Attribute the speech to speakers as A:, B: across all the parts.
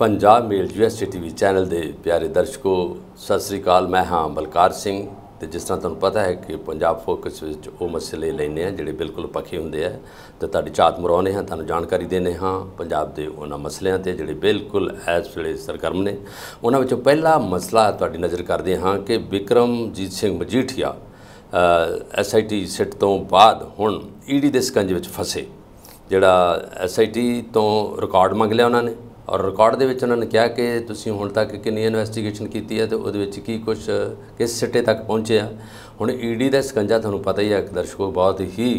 A: Punjab mail UST TV channel ਦੇ ਪਿਆਰੇ ਦਰਸ਼ਕੋ ਸਤਿ ਸ੍ਰੀ ਅਕਾਲ ਮੈਂ ਹਾਂ ਬਲਕਾਰ ਸਿੰਘ ਤੇ ਜਿਸ ਤਰ੍ਹਾਂ ਤੁਹਾਨੂੰ ਪਤਾ ਹੈ ਕਿ ਪੰਜਾਬ ਫੋਕਸ ਵਿੱਚ ਉਹ ਮਸਲੇ ਲੈਨੇ ਆ ਜਿਹੜੇ ਬਿਲਕੁਲ ਪੱਕੇ ਹੁੰਦੇ ਆ ਤੇ ਤੁਹਾਡੀ ਚਾਤ ਮਰਾਉਨੇ ਹਾਂ ਤੁਹਾਨੂੰ ਜਾਣਕਾਰੀ ਦੇਨੇ ਹਾਂ ਪੰਜਾਬ ਦੇ ਉਹਨਾਂ ਮਸਲਿਆਂ ਤੇ ਜਿਹੜੇ ਬਿਲਕੁਲ ਐਸ ਵੇਲੇ ਸਰਗਰਮ ਨੇ ਉਹਨਾਂ ਵਿੱਚੋਂ ਪਹਿਲਾ ਮਸਲਾ ਤੁਹਾਡੀ ਨਜ਼ਰ ਕਰਦੇ ਹਾਂ ਕਿ ਵਿਕਰਮਜੀਤ ਸਿੰਘ ਮਜੀਠੀਆ ਐਸਆਈਟੀ ਸਿੱਟ ਤੋਂ ਬਾਅਦ ਹੁਣ ਈਡੀ e ਦੇ ਸਕੰਜ ਵਿੱਚ ਫਸੇ ਜਿਹੜਾ ਐਸਆਈਟੀ ਤੋਂ ਰਿਕਾਰਡ ਮੰਗ ਲਿਆ ਉਹਨਾਂ ਨੇ ਔਰ ਰਿਕਾਰਡ ਦੇ ਵਿੱਚ ਉਹਨਾਂ ਨੇ ਕਿਹਾ ਕਿ ਤੁਸੀਂ ਹੁਣ ਤੱਕ ਕਿੰਨੀ ਇਨਵੈਸਟੀਗੇਸ਼ਨ ਕੀਤੀ ਹੈ ਤੇ ਉਹਦੇ ਵਿੱਚ ਕੀ ਕੁਝ ਕਿਸ ਸਿੱਟੇ ਤੱਕ ਪਹੁੰਚੇ ਆ ਹੁਣ ਈਡੀ e ਦਾ ਸਕੰਜਾ ਤੁਹਾਨੂੰ ਪਤਾ ਹੀ ਹੈ ਕਿ ਦਰਸ਼ਕੋ ਬਹੁਤ ਹੀ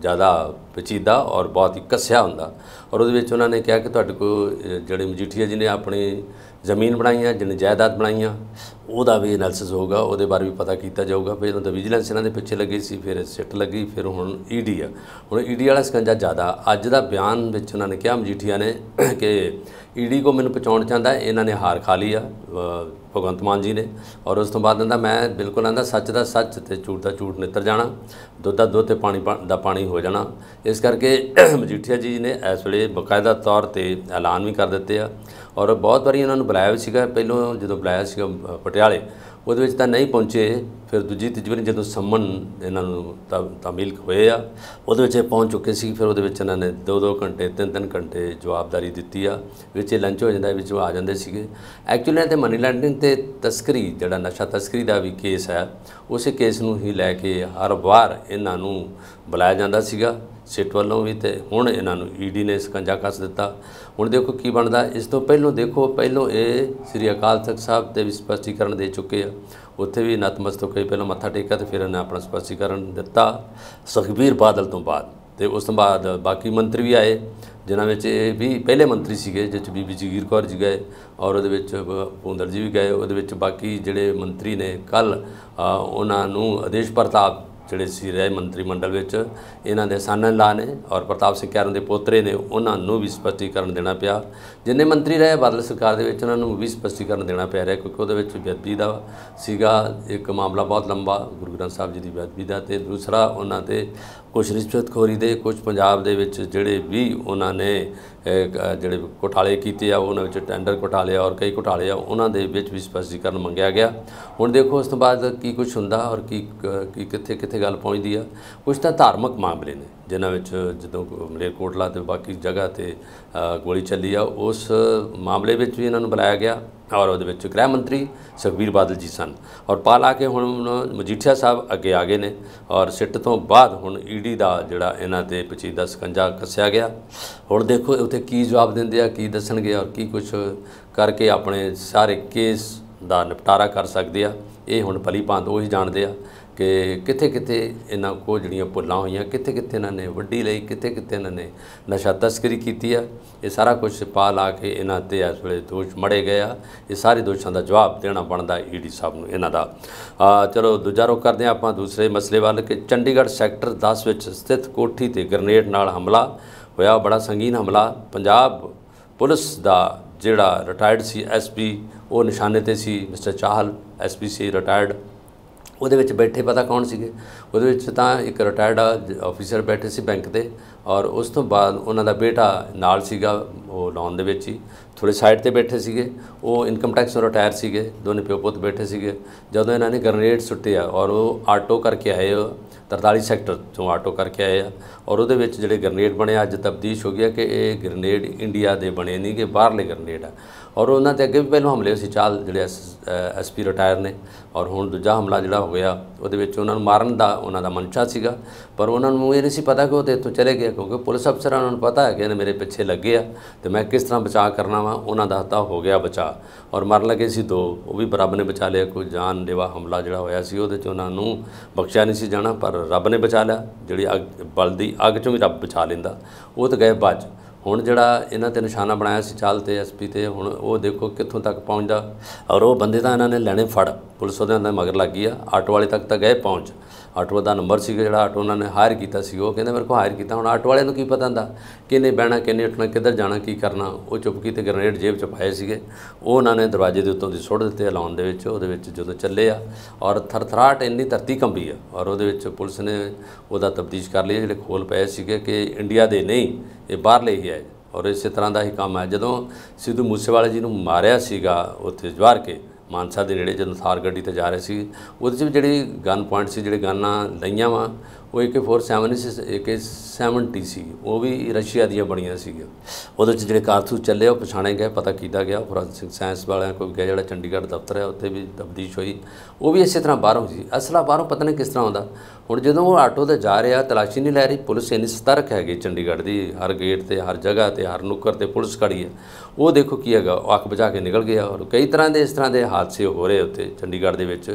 A: ਜ਼ਿਆਦਾ ਪਚੀਦਾ ਔਰ ਬਹੁਤ ਹੀ ਕੱਸਿਆ ਹੁੰਦਾ ਔਰ ਉਹਦੇ ਵਿੱਚ ਉਹਨਾਂ ਨੇ ਕਿਹਾ ਕਿ ਤੁਹਾਡੇ ਕੋ ਜਿਹੜੇ ਮਜੀਠੀਆ ਜੀ ਨੇ ਆਪਣੀ ਜ਼ਮੀਨ ਬਣਾਈਆਂ ਜਿਨ ਜਾਇਦਾਦ ਬਣਾਈਆਂ ਉਹਦਾ ਵੀ ਐਨਾਲਿਸਿਸ ਹੋਊਗਾ ਉਹਦੇ ਬਾਰੇ ਵੀ ਪਤਾ ਕੀਤਾ ਜਾਊਗਾ ਫਿਰ ਉਹਨਾਂ ਦਾ ਵਿਜੀਲੈਂਸ ਇਹਨਾਂ ਦੇ ਪਿੱਛੇ ਲੱਗੀ ਸੀ ਫਿਰ ਸਿੱਟ ਲੱਗੀ ਫਿਰ ਹੁਣ ਈਡੀ e ਆ ਹੁਣ ਈਡੀ e ਵਾਲਾ ਸਕੰਜਾ ਜ਼ਿਆਦਾ ਅੱਜ ਦਾ ਬਿਆਨ ਵਿੱਚ ਉਹਨਾਂ ਨੇ ਕਿਹਾ ਮਜੀਠੀਆ ਨੇ ਕਿ ਈਡੀ ਕੋ ਮੈਨੂੰ ਪਹੁੰਚਾਉਣ ਚਾਹੁੰਦਾ ਇਹਨਾਂ ਨੇ ਹਾਰ ਖਾ ਲਈ ਆ ਭਗਵੰਤ ਮਾਨ ਜੀ ਨੇ ਔਰ ਉਸ ਤੋਂ ਬਾਅਦ ਕਹਿੰਦਾ ਮੈਂ ਬਿਲਕੁਲ ਕਹਿੰਦਾ ਸੱਚ ਦਾ ਸੱਚ ਤੇ ਝੂਠ ਦਾ ਝੂਠ ਨਿੱਤਰ ਜਾਣਾ ਦੁੱਧ ਦਾ ਦੁੱਧ ਤੇ ਪਾਣੀ ਦਾ ਪਾਣੀ ਹੋ ਜਾਣਾ ਇਸ ਕਰਕੇ ਮਜੀਠੀਆ ਜੀ ਨੇ ਇਸ ਵੇਲੇ ਬਕਾਇਦਾ ਤੌਰ ਤੇ ਐਲਾਨ ਵੀ ਕਰ ਦਿੱਤੇ ਆ ਔਰ ਬਹੁਤ ਵਾਰੀ ਇਹਨਾਂ ਨੂੰ ਬੁਲਾਇਆ ਸੀਗਾ ਪਹਿਲਾਂ ਜਦੋਂ ਬੁਲਾਇਆ ਸੀਗਾ ਪਟਿਆਲੇ ਉਹਦੇ ਵਿੱਚ ਤਾਂ ਨਹੀਂ ਪਹੁੰਚੇ ਫਿਰ ਦੂਜੀ ਤੀਜੀ ਵਾਰ ਜਦੋਂ ਸੰਮਨ ਇਹਨਾਂ ਨੂੰ ਤਾਮੀਲ ਹੋਏ ਆ ਉਹਦੇ ਵਿੱਚ ਪਹੁੰਚ ਚੁੱਕੇ ਸੀ ਫਿਰ ਉਹਦੇ ਵਿੱਚ ਇਹਨਾਂ ਨੇ 2-2 ਘੰਟੇ 3-3 ਘੰਟੇ ਜਵਾਬਦਾਰੀ ਦਿੱਤੀ ਆ ਵਿੱਚ ਲੰਚ ਹੋ ਜਾਂਦਾ ਵਿੱਚ ਆ ਜਾਂਦੇ ਸੀਗੇ ਐਕਚੁਅਲੀ ਤੇ ਮਨੀ ਲੈਂਡਿੰਗ ਤੇ ਤਸਕਰੀ ਜਿਹੜਾ ਨਸ਼ਾ ਤਸਕਰੀ ਦਾ ਵੀ ਕੇਸ ਹੈ ਉਸੇ ਕੇਸ ਨੂੰ ਹੀ ਲੈ ਕੇ ਹਰ ਵਾਰ ਇਹਨਾਂ ਨੂੰ ਬੁਲਾਇਆ ਜਾਂਦਾ ਸੀਗਾ ਸਿਟ ਵੱਲੋਂ ਵੀ ਤੇ ਹੁਣ ਇਹਨਾਂ ਨੂੰ ਈਡੀ e ਨੇ ਸਕੰਜਾ ਕੱਸ ਦਿੱਤਾ ਹੁਣ ਦੇਖੋ ਕੀ ਬਣਦਾ ਇਸ ਤੋਂ ਪਹਿਲਾਂ ਦੇਖੋ ਪਹਿਲਾਂ ਇਹ ਸ੍ਰੀ ਅਕਾਲ ਤਖਤ ਸਾਹਿਬ ਤੇ ਵੀ ਸਪਸ਼ਟੀਕਰਨ ਦੇ ਚੁੱਕੇ ਆ ਉੱਥੇ ਵੀ ਨਤਮਸਤਕ ਹੋਏ ਪਹਿਲਾਂ ਮੱਥਾ ਟੇਕਿਆ ਤੇ ਫਿਰ ਇਹਨਾਂ ਆਪਣਾ ਸਪਸ਼ਟੀਕਰਨ ਦਿੱਤਾ ਸੁਖਬੀਰ ਬਾਦਲ ਤੋਂ ਬਾਅਦ ਤੇ ਉਸ ਤੋਂ ਬਾਅਦ ਬਾਕੀ ਮੰਤਰੀ ਵੀ ਆਏ ਜਿਨ੍ਹਾਂ ਵਿੱਚ ਇਹ ਵੀ ਪਹਿਲੇ ਮੰਤਰੀ ਸੀਗੇ ਜਿਸ ਵਿੱਚ ਬੀਬੀ ਜਗੀਰ ਕੌਰ ਜੀ ਗਏ ਔਰ ਉਹਦੇ ਵਿੱਚ ਪੁੰਦਰ ਜੀ ਵੀ ਗਏ ਉਹਦੇ ਵਿੱਚ ਬਾਕੀ ਜਿਹੜੇ ਮੰਤਰੀ ਨੇ ਕੱਲ ਉਹਨਾਂ ਨੂੰ ਆਦੇਸ਼ ਪ੍ਰਤਾਪ ਜਿਹੜੇ ਸੀ ਰਹਿ ਮੰਤਰੀ ਮੰਡਲ ਵਿੱਚ ਇਹਨਾਂ ਦੇ ਸਾਨਨ ਲਾ ਨੇ ਔਰ ਪ੍ਰਤਾਪ ਸਿੰਘ ਕੈਰਨ ਦੇ ਪੋਤਰੇ ਨੇ ਉਹਨਾਂ ਨੂੰ ਵੀ ਸਪਸ਼ਟੀਕਰਨ ਦੇਣਾ ਪਿਆ ਜਿੰਨੇ ਮੰਤਰੀ ਰਹੇ ਬਦਲ ਸਰਕਾਰ ਦੇ ਵਿੱਚ ਉਹਨਾਂ ਨੂੰ ਵੀ ਸਪਸ਼ਟੀਕਰਨ ਦੇਣਾ ਪਿਆ ਰਿਹਾ ਕਿਉਂਕਿ ਉਹਦੇ ਵਿੱਚ ਬੇਅਦਬੀ ਦਾ ਸੀਗਾ ਇੱਕ ਮਾਮਲਾ ਬਹੁਤ ਲੰਬਾ ਗੁਰੂ ਗ੍ਰੰਥ ਸਾਹਿਬ ਜੀ ਦੀ ਬੇਅਦਬੀ ਦਾ ਤੇ ਦੂਸਰਾ ਉਹਨਾਂ ਤੇ ਕੁਝ ਰਿਸ਼ਵਤਖੋਰੀ ਦੇ ਕੁਝ ਪੰਜਾਬ ਦੇ ਵਿੱਚ ਜਿਹੜੇ ਵੀ ਉਹਨਾਂ ਨੇ ਜਿਹੜੇ ਘੁਟਾਲੇ ਕੀਤੇ ਆ ਉਹਨਾਂ ਵਿੱਚ ਟੈਂਡਰ ਘੁਟਾਲੇ ਔਰ ਕਈ ਘੁਟਾਲੇ ਆ ਉਹਨਾਂ ਦੇ ਵਿੱਚ ਵੀ ਸਪਸ਼ਟੀਕਰਨ ਮੰਗਿਆ ਗਿਆ ਹੁਣ ਦੇਖੋ ਉਸ ਤੋਂ ਬਾਅਦ ਕੀ ਕੁਝ ਹੁੰਦਾ ਔਰ ਕੀ ਕਿੱਥੇ ਕਿੱਥੇ ਇੱਥੇ ਗੱਲ ਪਹੁੰਚਦੀ ਆ ਕੁਝ ਤਾਂ ਧਾਰਮਿਕ ਮਾਮਲੇ ਨੇ ਜਿਨ੍ਹਾਂ ਵਿੱਚ ਜਦੋਂ ਮਲੇਰਕੋਟਲਾ ਤੇ ਬਾਕੀ ਜਗ੍ਹਾ ਤੇ ਗੋਲੀ ਚੱਲੀ ਆ ਉਸ ਮਾਮਲੇ ਵਿੱਚ ਵੀ ਇਹਨਾਂ ਨੂੰ ਬੁਲਾਇਆ ਗਿਆ ਔਰ ਉਹਦੇ ਵਿੱਚ ਗ੍ਰਹਿ ਮੰਤਰੀ ਸੁਖਬੀਰ ਬਾਦਲ ਜੀ ਸਨ ਔਰ ਪਾਲ ਆ ਕੇ ਹੁਣ ਮਜੀਠੀਆ ਸਾਹਿਬ ਅੱਗੇ ਆ ਗਏ ਨੇ ਔਰ ਸਿੱਟ ਤੋਂ ਬਾਅਦ ਹੁਣ ਈਡੀ ਦਾ ਜਿਹੜਾ ਇਹਨਾਂ ਤੇ ਪਚੀਦਾ ਸਕੰਜਾ ਕੱਸਿਆ ਗਿਆ ਹੁਣ ਦੇਖੋ ਉੱਥੇ ਕੀ ਜਵਾਬ ਦਿੰਦੇ ਆ ਕੀ ਦੱਸਣਗੇ ਔਰ ਕੀ ਕੁਝ ਕਰਕੇ ਆਪਣੇ ਸਾਰੇ ਕੇਸ ਦਾ ਨਿਪਟਾਰਾ ਕਰ ਸਕਦੇ ਆ ਇਹ ਹੁਣ ਪਲੀ ਭਾਂਤ ਉਹ ਹੀ ਜਾਣਦੇ ਆ ਕਿ ਕਿੱਥੇ ਕਿੱਥੇ ਇਹਨਾਂ ਕੋ ਜਿਹੜੀਆਂ ਪੁੱਲਾਂ ਹੋਈਆਂ ਕਿੱਥੇ ਕਿੱਥੇ ਇਹਨਾਂ ਨੇ ਵੱਡੀ ਲਈ ਕਿੱਥੇ ਕਿੱਥੇ ਇਹਨਾਂ ਨੇ ਨਸ਼ਾ ਤਸਕਰੀ ਕੀਤੀ ਆ ਇਹ ਸਾਰਾ ਕੁਝ ਪਾ ਲਾ ਕੇ ਇਹਨਾਂ ਤੇ ਇਸ ਵੇਲੇ ਦੋਸ਼ ਮੜੇ ਗਿਆ ਇਹ ਸਾਰੇ ਦੋਸ਼ਾਂ ਦਾ ਜਵਾਬ ਦੇਣਾ ਬਣਦਾ ਈਡੀ ਸਾਹਿਬ ਨੂੰ ਇਹਨਾਂ ਦਾ ਚਲੋ ਦੂਜਾ ਰੋਕ ਕਰਦੇ ਆ ਆਪਾਂ ਦੂਸਰੇ ਮਸਲੇ ਵੱਲ ਕਿ ਚੰਡੀਗੜ੍ਹ ਸੈਕਟਰ 10 ਵਿੱਚ ਸਥਿਤ ਕੋਠੀ ਤੇ ਗ੍ਰਨੇਡ ਨਾਲ ਹਮਲਾ ਹੋਇਆ ਬੜਾ ਸੰਗੀਨ ਹਮਲਾ ਪੰਜਾਬ ਪੁਲਿਸ ਦਾ ਜਿਹੜਾ ਰਿਟਾਇਰਡ ਸੀ ਐਸਪੀ ਉਹ ਨਿਸ਼ਾਨੇ ਤੇ ਸੀ ਮਿਸਟਰ ਚਾਹਲ ਐਸਪੀ ਸੀ ਰਿਟਾਇਰਡ ਉਹਦੇ ਵਿੱਚ ਬੈਠੇ ਪਤਾ ਕੌਣ ਸੀਗੇ ਉਹਦੇ ਵਿੱਚ ਤਾਂ ਇੱਕ ਰਿਟਾਇਰਡ ਆਫੀਸਰ ਬੈਠੇ ਸੀ ਬੈਂਕ ਦੇ ਔਰ ਉਸ ਤੋਂ ਬਾਅਦ ਉਹਨਾਂ ਦਾ ਬੇਟਾ ਨਾਲ ਸੀਗਾ ਉਹ ਲੌਨ ਦੇ ਵਿੱਚ ਹੀ ਥੋੜੇ ਸਾਈਡ ਤੇ ਬੈਠੇ ਸੀਗੇ ਉਹ ਇਨਕਮ ਟੈਕਸ ਤੋਂ ਰਿਟਾਇਰ ਸੀਗੇ ਦੋਨੇ ਪਿਓ ਪੁੱਤ ਬੈਠੇ ਸੀਗੇ ਜਦੋਂ ਇਹਨਾਂ ਨੇ ਗ੍ਰਨੇਡ ਸੁੱਟੇ ਆ ਔਰ ਉਹ ਆਟੋ ਕਰਕੇ ਆਏ 43 ਸੈਕਟਰ ਤੋਂ ਆਟੋ ਕਰਕੇ ਆਏ ਆ ਔਰ ਉਹਦੇ ਵਿੱਚ ਜਿਹੜੇ ਗ੍ਰਨੇਡ ਬਣੇ ਅੱਜ ਤਬਦੀਸ਼ ਹੋ ਗਿਆ ਕਿ ਇਹ ਗ੍ਰਨੇਡ ਇੰਡੀਆ ਦੇ ਬਣੇ ਨਹੀਂ ਕਿ ਬਾਹਰਲੇ ਗ੍ਰਨੇਡ ਆ ਔਰ ਉਹਨਾਂ ਤੇ ਅੱਗੇ ਵੀ ਪਹਿਲਾਂ ਹਮਲੇ ਸੀ ਚਾਲ ਜਿਹੜੇ ਐਸਪੀ ਰਿਟਾਇਰ ਨੇ ਔਰ ਹੁਣ ਦੂਜਾ ਹਮਲਾ ਜਿਹੜਾ ਹੋ ਗਿਆ ਉਹਦੇ ਵਿੱਚ ਉਹਨਾਂ ਨੂੰ ਮਾਰਨ ਦਾ ਉਹਨਾਂ ਦਾ ਮਨਚਾ ਸੀਗਾ ਪਰ ਉਹਨਾਂ ਨੂੰ ਇਹ ਨਹੀਂ ਸੀ ਪਤਾ ਕਿ ਉਹ ਤੇ ਇੱਥੋਂ ਚਲੇ ਗਏ ਕਿਉਂਕਿ ਪੁਲਿਸ ਅਫਸਰਾਂ ਨੂੰ ਪਤਾ ਹੈ ਕਿ ਇਹਨੇ ਮੇਰੇ ਪਿੱਛੇ ਲੱਗੇ ਆ ਤੇ ਮੈਂ ਕਿਸ ਤਰ੍ਹਾਂ ਬਚਾ ਕਰਨਾ ਵਾ ਉਹਨਾਂ ਦਾ ਤਾਂ ਹੋ ਗਿਆ ਬਚਾ ਔਰ ਮਰਨ ਲੱਗੇ ਸੀ ਦੋ ਉਹ ਵੀ ਰੱਬ ਨੇ ਬਚਾ ਲਿਆ ਕੋਈ ਜਾਨ ਦੇਵਾ ਹਮਲਾ ਜਿਹੜਾ ਹੋਇਆ ਸੀ ਉਹਦੇ 'ਚ ਉਹਨਾਂ ਨੂੰ ਬਖਸ਼ਿਆ ਨਹੀਂ ਸੀ ਜਾਣਾ ਪਰ ਰੱਬ ਨੇ ਬਚਾ ਲਿਆ ਜਿਹੜੀ ਅੱਗ ਬਲਦੀ ਅੱਗ 'ਚੋਂ ਵੀ ਰੱਬ ਬਚਾ ਲੈਂਦਾ ਉਹ ਤਾਂ ਗਏ ਬਾਅਦ ਹੁਣ ਜਿਹੜਾ ਇਹਨਾਂ ਤੇ ਨਿਸ਼ਾਨਾ ਬਣਾਇਆ ਸੀ ਚਾਲ ਤੇ ਐਸਪੀ ਤੇ ਹੁਣ ਉਹ ਦੇਖੋ ਕਿੱਥੋਂ ਤੱਕ ਪਹੁੰਚਦਾ ਔਰ ਉਹ ਬੰਦੇ ਤਾਂ ਇਹਨਾਂ ਨੇ ਲੈਣੇ ਫੜ ਪੁਲਿਸ ਉਹਦੇ ਅੰਦਰ ਮਗਰ ਲੱਗ ਗਈ ਆ ਆਟੋ ਵਾਲੇ ਤੱਕ ਤਾਂ ਗਏ ਪਹੁੰਚ ਆਟੋ ਦਾ ਨੰਬਰ ਸੀ ਜਿਹੜਾ ਆਟੋ ਉਹਨਾਂ ਨੇ ਹਾਇਰ ਕੀਤਾ ਸੀ ਉਹ ਕਹਿੰਦੇ ਮੇਰੇ ਕੋਲ ਹਾਇਰ ਕੀਤਾ ਹੁਣ ਆਟੋ ਵਾਲਿਆਂ ਨੂੰ ਕੀ ਪਤਾ ਹੁੰਦਾ ਕਿਨੇ ਬਹਿਣਾ ਕਿਨੇ ਉੱਠਣਾ ਕਿੱਧਰ ਜਾਣਾ ਕੀ ਕਰਨਾ ਉਹ ਚੁੱਪ ਤੇ ਗ੍ਰੇਨੇਡ ਜੇਬ ਚ ਪਾਏ ਸੀਗੇ ਉਹ ਉਹਨਾਂ ਨੇ ਦਰਵਾਜ਼ੇ ਦੇ ਉੱਤੋਂ ਦੀ ਸੁੱਟ ਦਿੱਤੇ ਅਲਾਉਣ ਦੇ ਵਿੱਚ ਉਹਦੇ ਵਿੱਚ ਜਦੋਂ ਚੱਲੇ ਆ ਔਰ ਥਰਥਰਾਟ ਇੰਨੀ ਧਰਤੀ ਕੰਬੀ ਆ ਔਰ ਉਹਦੇ ਵਿੱਚ ਪੁਲਿਸ ਨੇ ਉਹਦਾ ਤਬਦੀਸ਼ ਕਰ ਲਿਆ ਜਿਹੜੇ ਖੋਲ ਪਏ ਸੀਗੇ ਕਿ ਇੰਡੀਆ ਦੇ ਨਹੀਂ ਇਹ ਬਾਹਰਲੇ ਹੀ ਆਏ ਔਰ ਇਸੇ ਤਰ੍ਹਾਂ ਦਾ ਹੀ ਕੰਮ ਹੈ ਜਦੋਂ ਸਿੱਧੂ ਮੂਸੇਵਾਲੇ ਜੀ ਨੂੰ ਮਾਰਿਆ ਸੀਗਾ ਉੱਥੇ ਜਵਾਰ ਕੇ ਮਾਨਸਾ ਦੇ ਨੇੜੇ ਜਦੋਂ ਥਾਰ ਗੱਡੀ ਤੇ ਜਾ ਰਹੇ ਸੀ ਉਹਦੇ 'ਚ ਜਿਹੜੀ ਗਨ ਪੁਆਇੰਟ ਸੀ ਜਿਹੜੇ ਗਨਾਂ ਲਈਆਂ ਵਾ ਉਹ AK47 AK70 ਸੀ ਉਹ ਵੀ ਰਸ਼ੀਆ ਦੀਆਂ ਬਣੀਆਂ ਸੀਗੀਆਂ ਉਹਦੇ ਵਿੱਚ ਜਿਹੜੇ ਕਾਰਤੂਸ ਚੱਲੇ ਉਹ ਪਛਾਣੇ ਗਏ ਪਤਾ ਕੀਤਾ ਗਿਆ ਫੋਰੈਂਸਿਕ ਸਾਇੰਸ ਵਾਲਿਆਂ ਕੋਲ ਗਿਆ ਜਿਹੜਾ ਚੰਡੀਗੜ੍ਹ ਦਫ਼ਤਰ ਹੈ ਉੱਥੇ ਵੀ ਤਬਦੀਸ਼ ਹੋਈ ਉਹ ਵੀ ਇਸੇ ਤਰ੍ਹਾਂ ਬਾਹਰੋਂ ਸੀ ਅਸਲਾ ਬਾਹਰੋਂ ਪਤਾ ਨਹੀਂ ਕਿਸ ਤਰ੍ਹਾਂ ਹੁੰਦਾ ਹੁਣ ਜਦੋਂ ਉਹ ਆਟੋ ਤੇ ਜਾ ਰਿਹਾ ਤਲਾਸ਼ੀ ਨਹੀਂ ਲੈ ਰਹੀ ਪੁਲਿਸ ਇੰਨੀ ਸਤਰਕ ਹੈਗੀ ਚੰਡੀਗੜ੍ਹ ਦੀ ਹਰ ਗੇਟ ਤੇ ਹਰ ਜਗ੍ਹਾ ਤੇ ਹਰ ਨੁੱਕਰ ਤੇ ਪੁਲਿਸ ਖੜੀ ਹੈ ਉਹ ਦੇਖੋ ਕੀ ਹੈਗਾ ਅੱਖ ਬਚਾ ਕੇ ਨਿਕਲ ਗਿਆ ਔਰ ਕਈ ਤਰ੍ਹਾਂ ਦੇ ਇਸ ਤਰ੍ਹਾਂ ਦੇ ਹਾਦਸੇ ਹੋ ਰਹੇ ਉੱਥੇ ਚੰਡੀਗੜ੍ਹ ਦੇ ਵਿੱਚ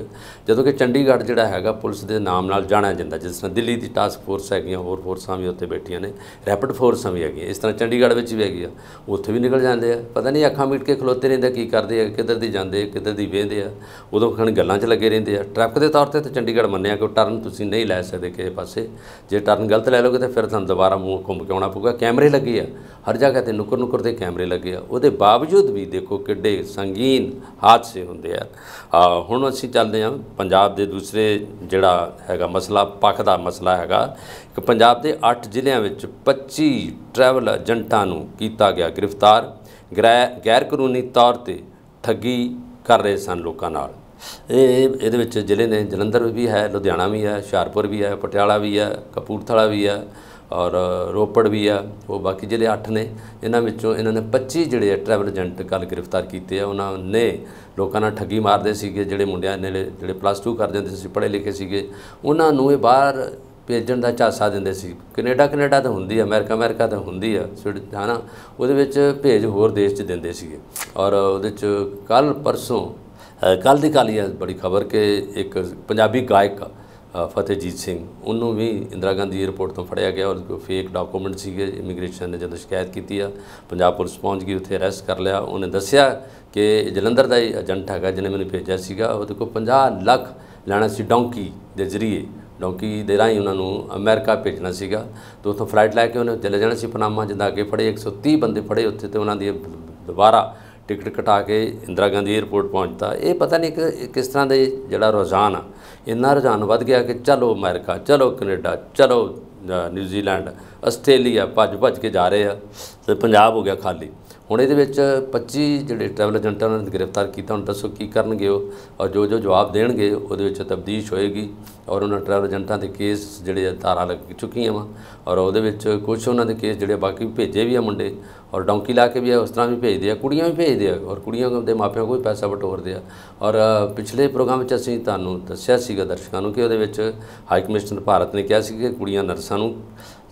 A: ਜਦੋਂ ਕਿ ਚੰਡੀਗੜ੍ਹ ਜਿਹੜਾ ਹੈਗਾ ਪੁਲਿਸ ਦੇ ਨਾਮ ਨਾਲ ਜਾਣਿਆ ਜਾਂਦਾ ਜਿਸ ਤਰ੍ਹਾਂ ਦਿੱਲੀ ਦੀ ਟਾਸਕ ਫੋਰਸ ਹੈਗੀਆਂ ਹੋਰ ਫੋਰਸਾਂ ਵੀ ਉੱਥੇ ਬੈਠੀਆਂ ਨੇ ਰੈਪਿਡ ਫੋਰਸਾਂ ਵੀ ਹੈਗੀਆਂ ਇਸ ਤਰ੍ਹਾਂ ਚੰਡੀਗੜ੍ਹ ਵਿੱਚ ਵੀ ਹੈਗੀ ਆ ਉੱਥੇ ਵੀ ਨਿਕਲ ਜਾਂਦੇ ਆ ਪਤਾ ਨਹੀਂ ਅੱਖਾਂ ਮੀਟ ਕੇ ਖਲੋਤੇ ਰਹਿੰਦੇ ਕੀ ਕਰਦੇ ਆ ਕਿੱਧਰ ਦੀ ਜਾਂਦੇ ਆ ਕਿੱਧਰ ਦੀ ਵੇਂਦੇ ਆ ਉਦੋਂ ਖਣ ਗੱਲਾਂ 'ਚ ਲੱਗੇ ਰਹਿੰਦੇ ਆ ਟ੍ਰੈਫਿਕ ਦੇ ਤੌਰ ਤੇ ਤਾਂ ਚੰਡੀਗੜ੍ਹ ਮੰਨਿਆ ਕਿ ਟਰਨ ਤੁਸੀਂ ਨਹੀਂ ਲੈ ਸਕਦੇ ਕਿਸੇ ਪਾਸੇ ਜੇ ਟਰਨ ਗਲਤ ਲੈ ਲੋਗੇ ਤਾਂ ਫਿਰ ਤੁਹਾਨੂੰ ਦੁਬਾਰਾ ਮੂੰਹ ਘੁੰਮ ਕੇ ਆਉਣਾ ਪਊਗਾ ਕੈਮਰੇ ਲੱਗੇ ਆ ਹਰ ਜਗ੍ਹਾ ਤੇ ਨੁਕਰ ਨੁਕਰ ਦੇ ਕੈਮਰੇ ਲੱਗੇ ਆ ਉਹਦੇ ਬਾਵਜੂਦ ਵੀ ਦੇਖੋ ਕਿੱਡੇ ਸੰਗੀਨ ਹਾਦਸੇ ਹੁੰਦੇ ਆ ਹੁਣ ਅਸੀਂ ਚੱਲਦੇ ਆ ਪੰਜਾਬ ਦੇ ਦੂਸਰੇ ਜਿਹੜਾ ਹੈਗਾ ਮਸਲਾ ਪੱਖ ਦਾ ਮਸਲਾ ਹੈਗਾ ਕਿ ਪੰਜਾਬ ਦੇ 8 ਜ਼ਿਲ੍ਹਿਆਂ ਵਿੱਚ 25 ਟਰੈਵਲ ਏਜੰਟਾਂ ਨੂੰ ਕੀਤਾ ਗਿਆ ਗ੍ਰਿਫਤਾਰ ਗੈਰ ਕਾਨੂੰਨੀ ਤੌਰ ਤੇ ਠੱਗੀ ਕਰ ਰਹੇ ਸਨ ਲੋਕਾਂ ਨਾਲ ਇਹ ਇਹਦੇ ਵਿੱਚ ਜ਼ਿਲ੍ਹੇ ਨੇ ਜਲੰਧਰ ਵੀ ਹੈ ਲੁਧਿਆਣਾ ਵੀ ਹੈ ਹੁਸ਼ਿਆਰਪੁਰ ਵੀ ਹੈ ਪਟਿਆਲਾ ਵੀ ਹੈ ਕਪੂਰਥਲਾ ਵੀ ਹੈ ਔਰ ਰੋਪੜ ਵੀ ਆ ਉਹ ਬਾਕੀ ਜਿਹੜੇ 8 ਨੇ ਇਹਨਾਂ ਵਿੱਚੋਂ ਇਹਨਾਂ ਨੇ 25 ਜਿਹੜੇ ਆ ਟਰੈਵਲ ਏਜੰਟ ਕੱਲ ਗ੍ਰਿਫਤਾਰ ਕੀਤੇ ਆ ਉਹਨਾਂ ਨੇ ਲੋਕਾਂ ਨਾਲ ਠੱਗੀ ਮਾਰਦੇ ਸੀਗੇ ਜਿਹੜੇ ਮੁੰਡਿਆਂ ਨੇ ਜਿਹੜੇ ਪਲੱਸ 2 ਕਰ ਜਾਂਦੇ ਸੀ ਪੜ੍ਹੇ ਲਿਖੇ ਸੀਗੇ ਉਹਨਾਂ ਨੂੰ ਇਹ ਬਾਹਰ ਭੇਜਣ ਦਾ ਝਾਸਾ ਦਿੰਦੇ ਸੀ ਕੈਨੇਡਾ ਕੈਨੇਡਾ ਤਾਂ ਹੁੰਦੀ ਆ ਅਮਰੀਕਾ ਅਮਰੀਕਾ ਤਾਂ ਹੁੰਦੀ ਆ ਹਨਾ ਉਹਦੇ ਵਿੱਚ ਭੇਜ ਹੋਰ ਦੇਸ਼ 'ਚ ਦਿੰਦੇ ਸੀਗੇ ਔਰ ਉਹਦੇ 'ਚ ਕੱਲ ਪਰਸੋਂ ਕੱਲ ਦੀ ਕਾਲੀ ਆ ਬੜੀ ਖਬਰ ਕਿ ਇੱਕ ਪੰਜਾਬੀ ਗਾਇਕ ਫਤਿਹਜੀਤ ਸਿੰਘ ਉਹਨੂੰ ਵੀ ਇੰਦਰਾ ਗਾਂਧੀ ਏਅਰਪੋਰਟ ਤੋਂ ਫੜਿਆ ਗਿਆ ਔਰ ਕੋਈ ਫੇਕ ਡਾਕੂਮੈਂਟ ਸੀਗੇ ਇਮੀਗ੍ਰੇਸ਼ਨ ਨੇ ਜਦੋਂ ਸ਼ਿਕਾਇਤ ਕੀਤੀ ਆ ਪੰਜਾਬ ਪੁਲਿਸ ਪਹੁੰਚ ਗਈ ਉੱਥੇ ਅਰੈਸਟ ਕਰ ਲਿਆ ਉਹਨੇ ਦੱਸਿਆ ਕਿ ਜਲੰਧਰ ਦਾ ਏਜੰਟ ਹੈਗਾ ਜਿਹਨੇ ਮੈਨੂੰ ਭੇਜਿਆ ਸੀਗਾ ਉਹਦੇ ਕੋਲ 50 ਲੱਖ ਲੈਣਾ ਸੀ ਡੌਂਕੀ ਦੇ ਜ਼ਰੀਏ ਡੌਂਕੀ ਦੇ ਰਾਹੀਂ ਉਹਨਾਂ ਨੂੰ ਅਮਰੀਕਾ ਭੇਜਣਾ ਸੀਗਾ ਤੇ ਉੱਥੋਂ ਫਲਾਈਟ ਲੈ ਕੇ ਉਹਨੇ ਚਲੇ ਜਾਣਾ ਸੀ ਪਨਾਮਾ ਜਿੰਦਾ ਅੱਗੇ ਫੜੇ 130 ਬੰਦੇ ਫੜੇ ਉੱਥੇ ਤੇ ਉਹਨਾਂ ਦੀ ਦੁਬਾਰਾ ਟਿਕਟ ਕਟਾ ਕੇ ਇੰਦਰਾ ਗਾਂਧੀ ਏਅਰਪੋਰਟ ਪਹੁੰਚਤਾ ਇਹ ਪਤਾ ਨਹੀਂ ਕਿ ਕਿਸ ਤਰ੍ਹਾਂ ਦੇ ਜਿਹੜਾ ਰੋਜ਼ਾਨ ਆ ਇੰਨਾ ਰੁਝਾਨ ਵੱਧ ਗਿਆ ਕਿ ਚਲੋ ਅਮਰੀਕਾ ਚਲੋ ਕੈਨੇਡਾ ਚਲੋ ਨਿਊਜ਼ੀਲੈਂਡ ਆਸਟ੍ਰੇਲੀਆ ਭੱਜ ਭੱਜ ਕੇ ਜਾ ਰਹੇ ਆ ਤੇ ਪੰਜਾਬ ਹੋ ਗਿਆ ਖਾਲੀ ਹੁਣ ਇਹਦੇ ਵਿੱਚ 25 ਜਿਹੜੇ ਟਰੈਵਲ ਏਜੰਟਾਂ ਨੂੰ ਗ੍ਰਿਫਤਾਰ ਕੀਤਾ ਹੁਣ ਦੱਸੋ ਕੀ ਕਰਨਗੇ ਉਹ ਔਰ ਜੋ ਜੋ ਜਵਾਬ ਦੇਣਗੇ ਉਹਦੇ ਵਿੱਚ ਤਬਦੀਸ਼ ਹੋਏਗੀ ਔਰ ਉਹਨਾਂ ਟਰੈਵਲ ਏਜੰਟਾਂ ਦੇ ਕੇਸ ਜਿਹੜੇ ਧਾਰਾ ਲੱਗ ਚੁੱਕੀਆਂ ਵਾ ਔਰ ਉਹਦੇ ਵਿੱਚ ਕੁਝ ਉਹਨਾਂ ਦੇ ਕੇਸ ਜਿਹੜੇ ਬਾਕੀ ਭੇਜੇ ਵੀ ਆ ਮੁੰਡੇ ਔਰ ਡੌਂਕੀ ਲਾ ਕੇ ਵੀ ਆ ਉਸ ਤਰ੍ਹਾਂ ਵੀ ਭੇਜਦੇ ਆ ਕੁੜੀਆਂ ਵੀ ਭੇਜਦੇ ਆ ਔਰ ਕੁੜੀਆਂ ਦੇ ਮਾਪਿਆਂ ਕੋਈ ਪੈਸਾ ਬਟੋਰਦੇ ਆ ਔਰ ਪਿਛਲੇ ਪ੍ਰੋਗਰਾਮ ਵਿੱਚ ਅਸੀਂ ਤੁਹਾਨੂੰ ਦੱਸਿਆ ਸੀਗਾ ਦਰਸ਼ਕਾਂ ਨੂੰ ਕਿ ਉਹਦੇ ਵਿੱਚ ਹਾਈ ਕਮਿਸ਼ਨਰ ਭਾਰਤ ਨੇ ਕਿਹਾ ਸੀ ਕਿ ਕੁੜੀਆਂ ਨਰਸਾਂ ਨੂੰ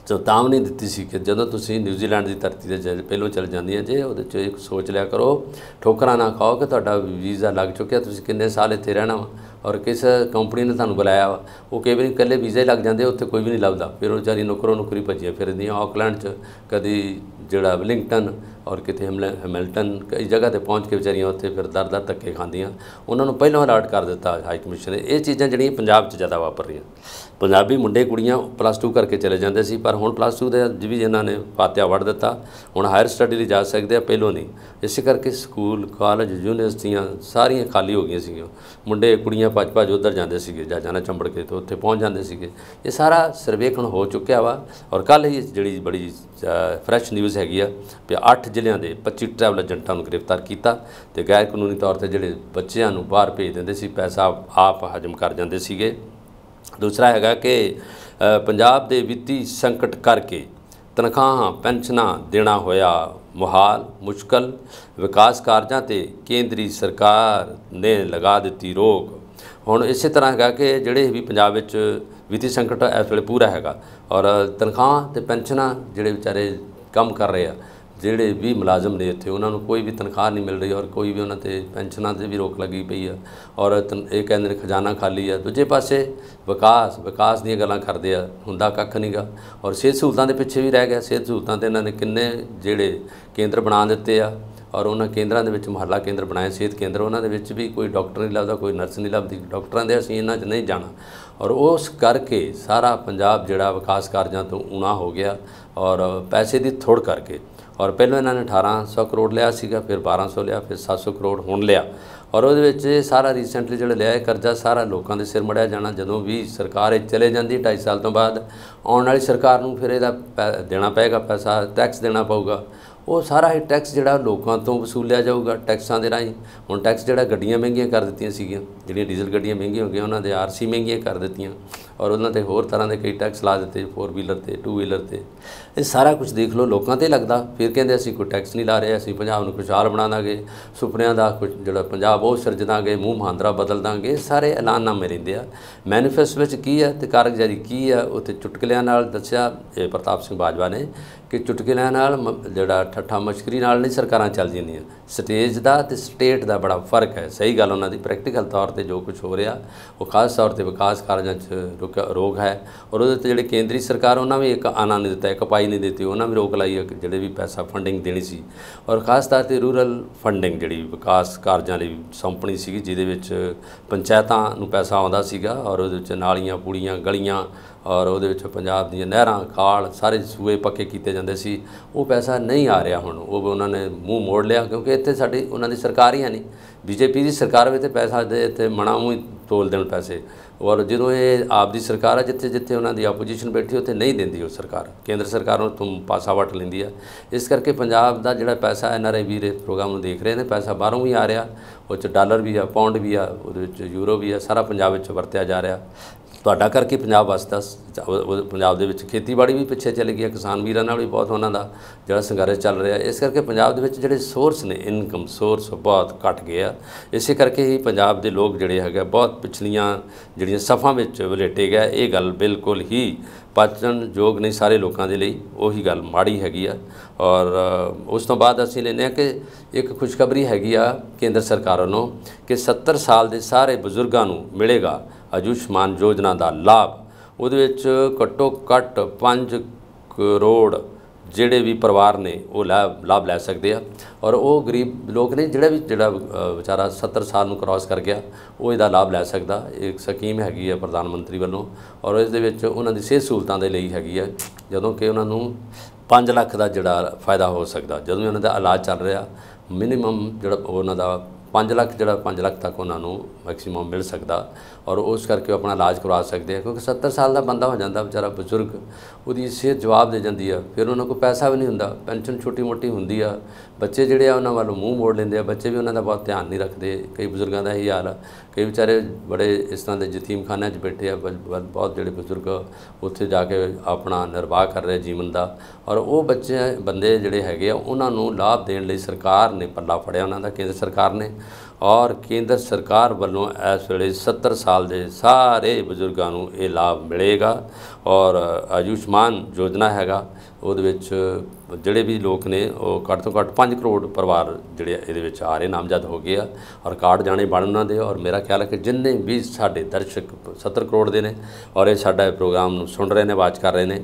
A: ਚੇਤਾਵਨੀ ਦਿੱਤੀ ਸੀ ਕਿ ਜਦੋਂ ਤੁਸੀਂ ਨਿਊਜ਼ੀਲੈਂਡ ਦੀ ਧਰਤੀ ਤੇ ਪਹਿਲੋਂ ਚਲ ਜਾਂਦੀਆਂ ਜੇ ਉਹਦੇ 'ਚ ਇੱਕ ਸੋਚ ਲਿਆ ਕਰੋ ਠੋਕਰਾਂ ਨਾ ਖਾਓ ਕਿ ਤੁਹਾਡਾ ਵੀਜ਼ਾ ਲੱਗ ਚੁੱਕਿਆ ਤੁਸੀਂ ਕਿੰਨੇ ਸਾਲ ਇੱਥੇ ਰਹਿਣਾ ਵਾ ਔਰ ਕਿਸ ਕੰਪਨੀ ਨੇ ਤੁਹਾਨੂੰ ਬੁਲਾਇਆ ਵਾ ਉਹ ਕਈ ਵਾਰੀ ਇਕੱਲੇ ਵੀਜ਼ੇ ਲੱਗ ਜਾਂਦੇ ਉੱਥੇ ਕੋਈ ਵੀ ਨਹੀਂ ਲੱਭਦਾ ਫਿਰ ਉਹ ਵਿਚਾਰੀ ਨੌਕਰੋਂ ਨੌਕਰੀ ਭੱਜੀਆਂ ਫਿਰਦੀਆਂ ਆਕਲੈਂਡ 'ਚ ਕਦੀ ਜਿਹੜਾ ਵਿਲਿੰਗਟਨ ਔਰ ਕਿਤੇ ਹੈਮਿਲਟਨ ਕਈ ਜਗ੍ਹਾ ਤੇ ਪਹੁੰਚ ਕੇ ਵਿਚਾਰੀਆਂ ਉੱਥੇ ਫਿਰ ਦਰ ਦਰ ਧੱਕੇ ਖਾਂਦੀਆਂ ਉਹਨਾਂ ਨੂੰ ਪਹਿਲਾਂ ਅਲਰਟ ਕਰ ਦਿੱਤਾ ਹਾਈ ਕਮਿਸ਼ਨ ਨੇ ਇਹ ਚੀਜ਼ਾਂ ਜਿਹੜੀਆਂ ਪੰਜਾਬ 'ਚ ਜ਼ਿਆਦਾ ਵਾਪਰ ਰਹੀਆਂ ਪੰਜਾਬੀ ਮੁੰਡੇ ਕੁੜੀਆਂ ਪਲੱਸ 2 ਕਰਕੇ ਚਲੇ ਜਾਂਦੇ ਸੀ ਪਰ ਹੁਣ ਪਲੱਸ 2 ਦੇ ਵੀ ਜਿਨ੍ਹਾਂ ਨੇ ਪਾਤਿਆ ਵੜ ਦਿੱਤਾ ਹੁਣ ਹਾਇਰ ਸਟੱਡੀ ਲਈ ਜਾ ਸਕਦੇ ਆ ਪਹਿਲੋਂ ਨਹੀਂ ਇਸੇ ਕਰਕੇ ਸਕੂਲ ਕਾਲਜ ਯੂਨੀਵਰਸਿਟੀਆਂ ਸਾਰੀਆਂ ਖਾਲੀ ਹੋ ਗਈਆਂ ਸੀਗੀਆਂ ਮੁੰਡੇ ਕੁੜੀਆਂ ਭੱਜ ਭੱਜ ਉਧਰ ਜਾਂਦੇ ਸੀਗੇ ਜਾਂ ਜਾਣਾ ਚੰਬੜ ਕੇ ਤੇ ਉੱਥੇ ਪਹੁੰਚ ਜਾਂਦੇ ਸੀਗੇ ਇਹ ਸਾਰਾ ਸਰਵੇਖਣ ਹੋ ਚੁੱਕਿਆ ਵਾ ਔਰ ਕੱਲ ਹੀ ਜਿਹੜੀ ਬੜੀ ਫਰੈਸ਼ ਨਿਊਜ਼ ਹੈਗੀ ਆ ਕਿ 8 ਜ਼ਿਲ੍ਹਿਆਂ ਦੇ 25 ਟਰੈਵਲ ਏਜੰਟਾਂ ਨੂੰ ਗ੍ਰਿਫਤਾਰ ਕੀਤਾ ਤੇ ਗੈਰ ਕਾਨੂੰਨੀ ਤੌਰ ਤੇ ਜਿਹੜੇ ਬੱਚਿਆਂ ਨੂੰ ਬਾਹਰ ਭੇਜ ਦਿੰਦੇ ਸੀ ਪੈਸਾ ਆਪ ਹਜਮ ਕਰ ਜਾਂਦੇ ਸੀਗੇ ਦੂਸਰਾ ਹੈਗਾ ਕਿ ਪੰਜਾਬ ਦੇ ਵਿੱਤੀ ਸੰਕਟ ਕਰਕੇ ਤਨਖਾਹਾਂ ਪੈਨਸ਼ਨਾਂ ਦੇਣਾ ਹੋਇਆ ਮੁਹਾਲ ਮੁਸ਼ਕਲ ਵਿਕਾਸ ਕਾਰਜਾਂ ਤੇ ਕੇਂਦਰੀ ਸਰਕਾਰ ਨੇ ਲਗਾ ਦਿੱਤੀ ਰੋਕ ਹੁਣ ਇਸੇ ਤਰ੍ਹਾਂ ਹੈਗਾ ਕਿ ਜਿਹੜੇ ਵੀ ਪੰਜਾਬ ਵਿੱਚ ਵਿੱਤੀ ਸੰਕਟ ਇਸ ਵੇਲੇ ਪੂਰਾ ਹੈਗਾ ਔਰ ਤਨਖਾਹਾਂ ਤੇ ਪੈਨਸ਼ਨਾਂ ਜਿਹੜੇ ਵਿਚਾਰੇ ਕੰਮ ਕਰ ਰਹੇ ਆ ਜਿਹੜੇ ਵੀ ਮੁਲਾਜ਼ਮ ਨੇ ਇੱਥੇ ਉਹਨਾਂ ਨੂੰ ਕੋਈ ਵੀ ਤਨਖਾਹ ਨਹੀਂ ਮਿਲ ਰਹੀ ਔਰ ਕੋਈ ਵੀ ਉਹਨਾਂ ਤੇ ਪੈਨਸ਼ਨਾਂ ਤੇ ਵੀ ਰੋਕ ਲੱਗੀ ਪਈ ਆ ਔਰ ਇਹ ਕਹਿੰਦੇ ਨੇ ਖਜ਼ਾਨਾ ਖਾਲੀ ਆ ਦੂਜੇ ਪਾਸੇ ਵਿਕਾਸ ਵਿਕਾਸ ਦੀਆਂ ਗੱਲਾਂ ਕਰਦੇ ਆ ਹੁੰਦਾ ਕੱਖ ਨਹੀਂਗਾ ਔਰ ਸਿਹਤ ਸਹੂਲਤਾਂ ਦੇ ਪਿੱਛੇ ਵੀ ਰਹਿ ਗਿਆ ਸਿਹਤ ਸਹੂਲਤਾਂ ਤੇ ਇਹਨਾਂ ਨੇ ਕਿੰਨੇ ਜਿਹੜੇ ਕੇਂਦਰ ਬਣਾ ਦਿੱਤੇ ਆ ਔਰ ਉਹਨਾਂ ਕੇਂਦਰਾਂ ਦੇ ਵਿੱਚ ਮਹੱਲਾ ਕੇਂਦਰ ਬਣਾਏ ਸਿਹਤ ਕੇਂਦਰ ਉਹਨਾਂ ਦੇ ਵਿੱਚ ਵੀ ਕੋਈ ਡਾਕਟਰ ਨਹੀਂ ਲੱਭਦਾ ਕੋਈ ਨਰਸ ਨਹੀਂ ਲੱਭਦੀ ਡਾਕਟਰਾਂ ਦੇ ਅਸੀਂ ਇਹਨਾਂ 'ਚ ਨਹੀਂ ਜਾਣਾ ਔਰ ਉਸ ਕਰਕੇ ਸਾਰਾ ਪੰਜਾਬ ਜਿਹੜਾ ਵਿਕਾਸ ਕਾਰਜਾਂ ਤੋਂ ਉਣਾ ਹੋ ਗਿਆ ਔਰ ਪੈਸੇ ਦੀ ਥੋੜ ਕਰਕੇ ਔਰ ਪਹਿਲਾਂ ਇਹਨਾਂ ਨੇ 1800 ਕਰੋੜ ਲਿਆ ਸੀਗਾ ਫਿਰ 1200 ਲਿਆ ਫਿਰ 700 ਕਰੋੜ ਹੁਣ ਲਿਆ ਔਰ ਉਹਦੇ ਵਿੱਚ ਇਹ ਸਾਰਾ ਰੀਸੈਂਟਲੀ ਜਿਹੜਾ ਲਿਆ ਹੈ ਕਰਜ਼ਾ ਸਾਰਾ ਲੋਕਾਂ ਦੇ ਸਿਰ ਮੜਿਆ ਜਾਣਾ ਜਦੋਂ ਵੀ ਸਰਕਾਰ ਇਹ ਚਲੇ ਜਾਂਦੀ 2.5 ਸਾਲ ਤੋਂ ਬਾਅਦ ਆਉਣ ਵਾਲੀ ਸਰਕਾਰ ਨੂੰ ਫਿਰ ਇਹਦਾ ਦੇਣਾ ਪਏਗਾ ਪੈਸਾ ਟੈਕਸ ਦੇਣਾ ਪਊਗਾ ਉਹ ਸਾਰਾ ਇਹ ਟੈਕਸ ਜਿਹੜਾ ਲੋਕਾਂ ਤੋਂ ਵਸੂਲਿਆ ਜਾਊਗਾ ਟੈਕਸਾਂ ਦੇ ਰਾਹੀਂ ਹੁਣ ਟੈਕਸ ਜਿਹੜਾ ਗੱਡੀਆਂ ਮਹਿੰਗੀਆਂ ਕਰ ਦਿੱਤੀਆਂ ਸੀਗੀਆਂ ਜਿਹੜੀਆਂ ਡੀਜ਼ਲ ਗੱਡੀਆਂ ਮਹਿੰਗੀਆਂ ਹੋ ਗਈਆਂ ਉਹਨਾਂ ਦੇ ਆਰਸੀ ਮਹਿੰਗੀਆਂ ਕਰ ਦਿੱਤੀਆਂ ਔਰ ਉਹਨਾਂ ਤੇ ਹੋਰ ਤਰ੍ਹਾਂ ਦੇ ਕਈ ਟੈਕਸ ਲਾ ਦਿੱਤੇ ਫੋਰ ਵੀਲਰ ਤੇ ਟੂ ਵੀਲਰ ਤੇ ਇਹ ਸਾਰਾ ਕੁਝ ਦੇਖ ਲਓ ਲੋਕਾਂ ਤੇ ਲੱਗਦਾ ਫਿਰ ਕਹਿੰਦੇ ਅਸੀਂ ਕੋਈ ਟੈਕਸ ਨਹੀਂ ਲਾ ਰਹੇ ਅਸੀਂ ਪੰਜਾਬ ਨੂੰ ਖੁਸ਼ਹਾਲ ਬਣਾ ਦਾਂਗੇ ਸੁਪਨਿਆਂ ਦਾ ਕੁਝ ਜਿਹੜਾ ਪੰਜਾਬ ਉਹ ਸਿਰਜ ਦਾਂਗੇ ਮੂੰਹ ਮਹਾਂਦਰਾ ਬਦਲ ਦਾਂਗੇ ਸਾਰੇ ਐਲਾਨਨਾਮੇ ਰਹਿੰਦੇ ਆ ਮੈਨੀਫੈਸਟ ਵਿੱਚ ਕੀ ਹੈ ਤੇ ਕਾਰਗੁਜ਼ਾਰੀ ਕੀ ਹੈ ਉੱਥੇ ਚੁਟਕਲਿਆਂ ਨਾਲ ਦੱਸਿਆ ਇਹ ਪ੍ਰਤਾਪ ਸਿੰਘ ਬਾਜਵਾ ਨੇ ਕਿ ਚੁਟਕਲਿਆਂ ਨਾਲ ਜਿਹੜਾ ਠੱਠਾ ਮਸ਼ਕਰੀ ਨਾਲ ਨਹੀਂ ਸਰਕਾਰਾਂ ਚੱਲ ਜਾਂਦੀਆਂ ਸਟੇਜ ਦਾ ਤੇ ਸਟੇਟ ਦਾ ਬੜਾ ਫਰਕ ਹੈ ਸਹੀ ਗੱਲ ਉਹਨਾਂ ਦੀ ਪ੍ਰੈਕਟੀਕਲ ਤੌਰ ਤੇ ਜੋ ਕੁਝ ਹੋ ਰਿਹਾ ਉਹ ਖਾਸ ਤੌਰ ਤੇ ਵਿਕਾਸ ਕਾਰਜਾਂ 'ਚ ਰੋਗ ਹੈ ਔਰ ਉਹਦੇ ਤੇ ਜਿਹੜੇ ਕੇਂਦਰੀ ਸਰਕਾਰ ਉਹਨਾਂ ਵੀ ਇੱਕ ਆਨਾ ਨਹੀਂ ਦਿੱਤਾ ਇੱਕ ਪਾਈ ਨਹੀਂ ਦਿੱਤੀ ਉਹਨਾਂ ਵੀ ਰੋਕ ਲਾਈ ਜਿਹੜੇ ਵੀ ਪੈਸਾ ਫੰਡਿੰਗ ਦੇਣੀ ਸੀ ਔਰ ਖਾਸ ਤੌਰ ਤੇ ਰੂਰਲ ਫੰਡਿੰਗ ਜਿਹੜੀ ਵਿਕਾਸ ਕਾਰਜਾਂ ਲਈ ਸੰਪਣੀ ਸੀਗੀ ਜਿਹਦੇ ਵਿੱਚ ਪੰਚਾਇਤਾਂ ਨੂੰ ਪੈਸਾ ਆਉਂਦਾ ਸੀਗਾ ਔਰ ਉਹਦੇ ਵਿੱਚ ਨਾਲੀਆਂ ਪੂੜੀਆਂ ਗਲੀਆਂ ਔਰ ਉਹਦੇ ਵਿੱਚ ਪੰਜਾਬ ਦੀਆਂ ਨਹਿਰਾਂ ਕਾਲ ਸਾਰੇ ਸੂਏ ਪੱਕੇ ਕੀਤੇ ਜਾਂਦੇ ਸੀ ਉਹ ਪੈਸਾ ਨਹੀਂ ਆ ਰਿਹਾ ਹੁਣ ਉਹ ਉਹਨਾਂ ਨੇ ਮੂੰਹ ਮੋੜ ਲਿਆ ਕਿਉਂਕਿ ਇੱਥੇ ਸਾਡੀ ਉਹਨਾਂ ਦੀ ਸਰਕਾਰ ਹੀ ਨਹੀਂ ਬੀਜੇਪੀ ਦੀ ਸਰਕਾਰ ਵਿੱਚ ਪੈਸਾ ਦੇ ਤੇ ਮਣਾ ਮੂੰਹ ਤੋਲ ਦੇਣ ਪੈਸੇ ਔਰ ਜਦੋਂ ਇਹ ਆਪ ਦੀ ਸਰਕਾਰ ਹੈ ਜਿੱਥੇ ਜਿੱਥੇ ਉਹਨਾਂ ਦੀ ਆਪੋਜੀਸ਼ਨ ਬੈਠੀ ਉੱਥੇ ਨਹੀਂ ਦਿੰਦੀ ਉਹ ਸਰਕਾਰ ਕੇਂਦਰ ਸਰਕਾਰ ਨੂੰ ਤੁਮ ਪਾਸਾ ਵਟ ਲੈਂਦੀ ਆ ਇਸ ਕਰਕੇ ਪੰਜਾਬ ਦਾ ਜਿਹੜਾ ਪੈਸਾ ਐਨ ਆਰ ਆਈ ਵੀਰੇ ਪ੍ਰੋਗਰਾਮ ਨੂੰ ਦੇਖ ਰਹੇ ਨੇ ਪੈਸਾ ਬਾਹਰੋਂ ਵੀ ਆ ਰਿਹਾ ਉਹ ਚ ਡਾਲਰ ਵੀ ਆ ਪਾਉਂਡ ਵੀ ਆ ਉਹਦੇ ਵਿੱਚ ਯੂਰੋ ਵੀ ਆ ਸਾਰਾ ਪੰਜਾਬ ਵਿੱਚ ਵਰਤਿਆ ਜਾ ਰਿਹਾ ਤੁਹਾਡਾ ਕਰਕੇ ਪੰਜਾਬ ਵਸਦਾ ਪੰਜਾਬ ਦੇ ਵਿੱਚ ਖੇਤੀਬਾੜੀ ਵੀ ਪਿੱਛੇ ਚਲੀ ਗਈ ਹੈ ਕਿਸਾਨ ਵੀਰਾਂ ਨਾਲ ਵੀ ਬਹੁਤ ਉਹਨਾਂ ਦਾ ਜਿਹੜਾ ਸੰਘਰਸ਼ ਚੱਲ ਰਿਹਾ ਇਸ ਕਰਕੇ ਪੰਜਾਬ ਦੇ ਵਿੱਚ ਜਿਹੜੇ ਸੋਰਸ ਨੇ ਇਨਕਮ ਸੋਰਸ ਬਹੁਤ ਘਟ ਗਏ ਆ ਇਸੇ ਕਰਕੇ ਹੀ ਪੰਜਾਬ ਦੇ ਲੋਕ ਜਿਹੜੇ ਹੈਗੇ ਬਹੁਤ ਪਿਛਲੀਆਂ ਜਿਹੜੀਆਂ ਸਫਾਂ ਵਿੱਚ ਵਲੇਟੇ ਗਏ ਇਹ ਗੱਲ ਬਿਲਕੁਲ ਹੀ ਪਾਚਨ ਯੋਗ ਨਹੀਂ ਸਾਰੇ ਲੋਕਾਂ ਦੇ ਲਈ ਉਹੀ ਗੱਲ ਮਾੜੀ ਹੈਗੀ ਆ ਔਰ ਉਸ ਤੋਂ ਬਾਅਦ ਅਸੀਂ ਲੈਨੇ ਆ ਕਿ ਇੱਕ ਖੁਸ਼ਖਬਰੀ ਹੈਗੀ ਆ ਕੇਂਦਰ ਸਰਕਾਰ ਵੱਲੋਂ ਕਿ 70 ਸਾਲ ਦੇ ਸਾਰੇ ਬਜ਼ੁਰਗਾਂ ਨੂੰ ਮਿਲੇਗਾ ਆਯੁਸ਼ਮਾਨ ਯੋਜਨਾ ਦਾ ਲਾਭ ਉਹਦੇ ਵਿੱਚ ਘੱਟੋ ਘੱਟ 5 ਕਰੋੜ ਜਿਹੜੇ ਵੀ ਪਰਿਵਾਰ ਨੇ ਉਹ ਲਾਭ ਲੈ ਸਕਦੇ ਆ ਔਰ ਉਹ ਗਰੀਬ ਲੋਕ ਨੇ ਜਿਹੜਾ ਵੀ ਜਿਹੜਾ ਵਿਚਾਰਾ 70 ਸਾਲ ਨੂੰ ਕ੍ਰਾਸ ਕਰ ਗਿਆ ਉਹ ਇਹਦਾ ਲਾਭ ਲੈ ਸਕਦਾ ਇੱਕ ਸਕੀਮ ਹੈਗੀ ਹੈ ਪ੍ਰਧਾਨ ਮੰਤਰੀ ਵੱਲੋਂ ਔਰ ਇਸ ਦੇ ਵਿੱਚ ਉਹਨਾਂ ਦੀ ਸਿਹਤ ਸਹੂਲਤਾਂ ਦੇ ਲਈ ਹੈਗੀ ਹੈ ਜਦੋਂ ਕਿ ਉਹਨਾਂ ਨੂੰ 5 ਲੱਖ ਦਾ ਜਿਹੜਾ ਫਾਇਦਾ ਹੋ ਸਕਦਾ ਜਦੋਂ ਉਹਨਾਂ ਦਾ ਇਲਾਜ ਚੱਲ ਰਿਹਾ ਮਿਨੀਮਮ ਜਿਹੜਾ ਉਹਨਾਂ ਦਾ 5 ਲੱਖ ਜਿਹੜਾ 5 ਲੱਖ ਤੱਕ ਉਹਨਾਂ ਨੂੰ ਮੈਕਸਿਮਮ ਮਿਲ ਸਕਦਾ ਔਰ ਉਸ ਕਰਕੇ ਉਹ ਆਪਣਾ ਇਲਾਜ ਕਰਵਾ ਸਕਦੇ ਆ ਕਿਉਂਕਿ 70 ਸਾਲ ਦਾ ਬੰਦਾ ਹੋ ਜਾਂਦਾ ਵਿਚਾਰਾ ਬਜ਼ੁਰਗ ਉਹਦੀ ਸਿਹਤ ਜਵਾਬ ਦੇ ਜਾਂਦੀ ਆ ਫਿਰ ਉਹਨਾਂ ਕੋਲ ਪੈਸਾ ਵੀ ਨਹੀਂ ਹੁੰਦਾ ਪੈਨਸ਼ਨ ਛੋਟੀ ਮੋਟੀ ਹੁੰਦੀ ਆ ਬੱਚੇ ਜਿਹੜੇ ਆ ਉਹਨਾਂ ਵੱਲੋਂ ਮੂੰਹ ਮੋੜ ਲੈਂਦੇ ਆ ਬੱਚੇ ਵੀ ਉਹਨਾਂ ਦਾ ਬਹੁਤ ਧਿਆਨ ਨਹੀਂ ਰੱਖਦੇ ਕਈ ਬਜ਼ੁਰਗਾਂ ਦਾ ਇਹ ਹਾਲ ਆ ਕਈ ਵਿਚਾਰੇ ਬੜੇ ਇਸ ਤਰ੍ਹਾਂ ਦੇ ਯਤੀਮਖਾਨਿਆਂ 'ਚ ਬੈਠੇ ਆ ਬਹੁਤ ਜਿਹੜੇ ਬਜ਼ੁਰਗ ਉੱਥੇ ਜਾ ਕੇ ਆਪਣਾ ਨਿਰਵਾਹ ਕਰ ਰਹੇ ਜੀਵਨ ਦਾ ਔਰ ਉਹ ਬੱਚੇ ਬੰਦੇ ਜਿਹੜੇ ਹੈਗੇ ਆ ਉਹਨਾਂ ਨੂੰ ਲਾਭ ਦੇਣ ਲਈ ਸਰਕਾਰ ਨੇ ਪੱਲਾ ਫੜਿਆ ਉਹਨਾਂ ਦਾ ਕੇਂਦਰ ਸਰਕਾਰ ਨੇ ਔਰ ਕੇਂਦਰ ਸਰਕਾਰ ਵੱਲੋਂ ਇਸ ਵੇਲੇ 70 ਸਾਲ ਦੇ ਸਾਰੇ ਬਜ਼ੁਰਗਾਂ ਨੂੰ ਇਹ ਲਾਭ ਮਿਲੇਗਾ ਔਰ ਆਯੁਸ਼ਮਾਨ ਯੋਜਨਾ ਹੈਗਾ ਉਹਦੇ ਵਿੱਚ ਜਿਹੜੇ ਵੀ ਲੋਕ ਨੇ ਉਹ ਘੱਟ ਤੋਂ ਘੱਟ 5 ਕਰੋੜ ਪਰਿਵਾਰ ਜਿਹੜੇ ਇਹਦੇ ਵਿੱਚ ਆ ਰਹੇ ਨਾਮਜ਼ਦ ਹੋ ਗਏ ਆ ਔਰ ਕਾਰਡ ਜਾਣੇ ਬਣ ਉਹਨਾਂ ਦੇ ਔਰ ਮੇਰਾ ਖਿਆਲ ਹੈ ਕਿ ਜਿੰਨੇ ਵੀ ਸਾਡੇ ਦਰਸ਼ਕ 70 ਕਰੋੜ ਦੇ ਨੇ ਔਰ ਇਹ ਸਾਡਾ ਪ੍ਰੋਗਰਾਮ ਨੂੰ ਸੁਣ ਰਹੇ ਨੇ ਬਾਤ ਕਰ ਰਹੇ ਨੇ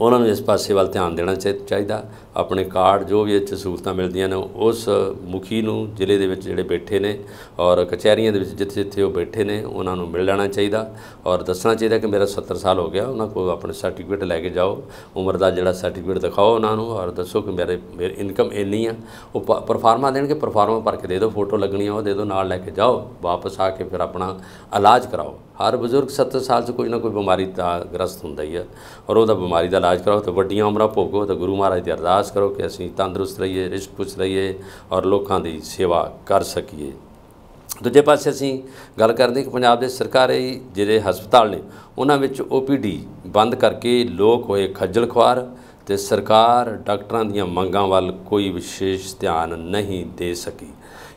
A: ਉਹਨਾਂ ਨੂੰ ਇਸ ਪਾਸੇ ਵੱਲ ਧਿਆਨ ਦੇਣਾ ਚਾਹੀਦਾ ਆਪਣੇ ਕਾਰਡ ਜੋ ਵੀ ਇਹ ਚ ਸਹੂਲਤਾਂ ਮਿਲਦੀਆਂ ਨੇ ਉਸ ਮੁਖੀ ਨੂੰ ਜ਼ਿਲ੍ਹੇ ਦੇ ਵਿੱਚ ਜਿਹੜੇ ਬੈਠੇ ਨੇ ਔਰ ਕਚਹਿਰੀਆਂ ਦੇ ਵਿੱਚ ਜਿੱਥੇ ਜਿੱਥੇ ਉਹ ਬੈਠੇ ਨੇ ਉਹਨਾਂ ਨੂੰ ਮਿਲ ਲੈਣਾ ਚਾਹੀਦਾ ਔਰ ਦੱਸਣਾ ਚਾਹੀਦਾ ਕਿ ਮੇਰਾ 70 ਸਾਲ ਹੋ ਗਿਆ ਉਹਨਾਂ ਕੋਲ ਆਪਣੇ ਸਰਟੀਫਿਕੇਟ ਲੈ ਕੇ ਜਾਓ ਉਮਰ ਦਾ ਜਿਹੜਾ ਸਰਟੀਫਿਕੇਟ ਸਰਟੀਫਿਕੇਟ ਦਿਖਾਓ ਉਹਨਾਂ ਨੂੰ ਔਰ ਦੱਸੋ ਕਿ ਮੇਰੇ ਮੇਰੀ ਇਨਕਮ ਇੰਨੀ ਆ ਉਹ ਪਰਫਾਰਮਾ ਦੇਣਗੇ ਪਰਫਾਰਮਾ ਭਰ ਕੇ ਦੇ ਦਿਓ ਫੋਟੋ ਲੱਗਣੀ ਆ ਉਹ ਦੇ ਦਿਓ ਨਾਲ ਲੈ ਕੇ ਜਾਓ ਵਾਪਸ ਆ ਕੇ ਫਿਰ ਆਪਣਾ ਇਲਾਜ ਕਰਾਓ ਹਰ ਬਜ਼ੁਰਗ 70 ਸਾਲ ਤੋਂ ਕੋਈ ਨਾ ਕੋਈ ਬਿਮਾਰੀ ਦਾ ਗ੍ਰਸਤ ਹੁੰਦਾ ਹੀ ਆ ਔਰ ਉਹਦਾ ਬਿਮਾਰੀ ਦਾ ਇਲਾਜ ਕਰਾਓ ਤੇ ਵੱਡੀਆਂ ਉਮਰਾਂ ਭੋਗੋ ਤੇ ਗੁਰੂ ਮਹਾਰਾਜ ਦੀ ਅਰਦਾਸ ਕਰੋ ਕਿ ਅਸੀਂ ਤੰਦਰੁਸਤ ਰਹੀਏ ਰਿਸ਼ਕ ਪੁੱਛ ਰਹੀਏ ਔਰ ਲੋਕਾਂ ਦੀ ਸੇਵਾ ਕਰ ਸਕੀਏ ਦੂਜੇ ਪਾਸੇ ਅਸੀਂ ਗੱਲ ਕਰਦੇ ਕਿ ਪੰਜਾਬ ਦੇ ਸਰਕਾਰੀ ਜਿਹੜੇ ਹਸਪਤਾਲ ਨੇ ਉਹਨਾਂ ਵਿੱਚ ਓਪੀਡੀ ਬੰਦ ਕਰਕੇ ਲੋਕ ਹੋਏ ਖੱਜਲ ਖੁਆਰ ਤੇ ਸਰਕਾਰ ਡਾਕਟਰਾਂ ਦੀਆਂ ਮੰਗਾਂ ਵੱਲ ਕੋਈ ਵਿਸ਼ੇਸ਼ ਧਿਆਨ ਨਹੀਂ ਦੇ ਸਕੀ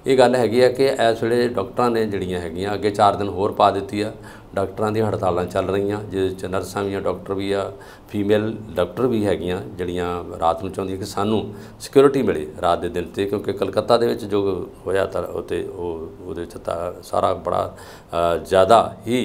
A: ਇਹ ਗੱਲ ਹੈਗੀ ਆ ਕਿ ਇਸ ਵੇਲੇ ਡਾਕਟਰਾਂ ਨੇ ਜਿਹੜੀਆਂ ਹੈਗੀਆਂ ਅੱਗੇ 4 ਦਿਨ ਹੋਰ ਪਾ ਦਿੱਤੀ ਆ ਡਾਕਟਰਾਂ ਦੀਆਂ ਹੜਤਾਲਾਂ ਚੱਲ ਰਹੀਆਂ ਜਿਹਦੇ ਵਿੱਚ ਨਰਸਾਂ ਵੀ ਆ ਡਾਕਟਰ ਵੀ ਆ ਫੀਮੇਲ ਡਾਕਟਰ ਵੀ ਹੈਗੀਆਂ ਜਿਹੜੀਆਂ ਰਾਤ ਨੂੰ ਚਾਹੁੰਦੀਆਂ ਕਿ ਸਾਨੂੰ ਸਿਕਿਉਰਿਟੀ ਮਿਲੇ ਰਾਤ ਦੇ ਦਿਨ ਤੇ ਕਿਉਂਕਿ ਕਲਕੱਤਾ ਦੇ ਵਿੱਚ ਜੋ ਹੋਇਆ ਤਾਂ ਉਤੇ ਉਹ ਉਹਦੇ ਚ ਸਾਰਾ ਬੜਾ ਜ਼ਿਆਦਾ ਹੀ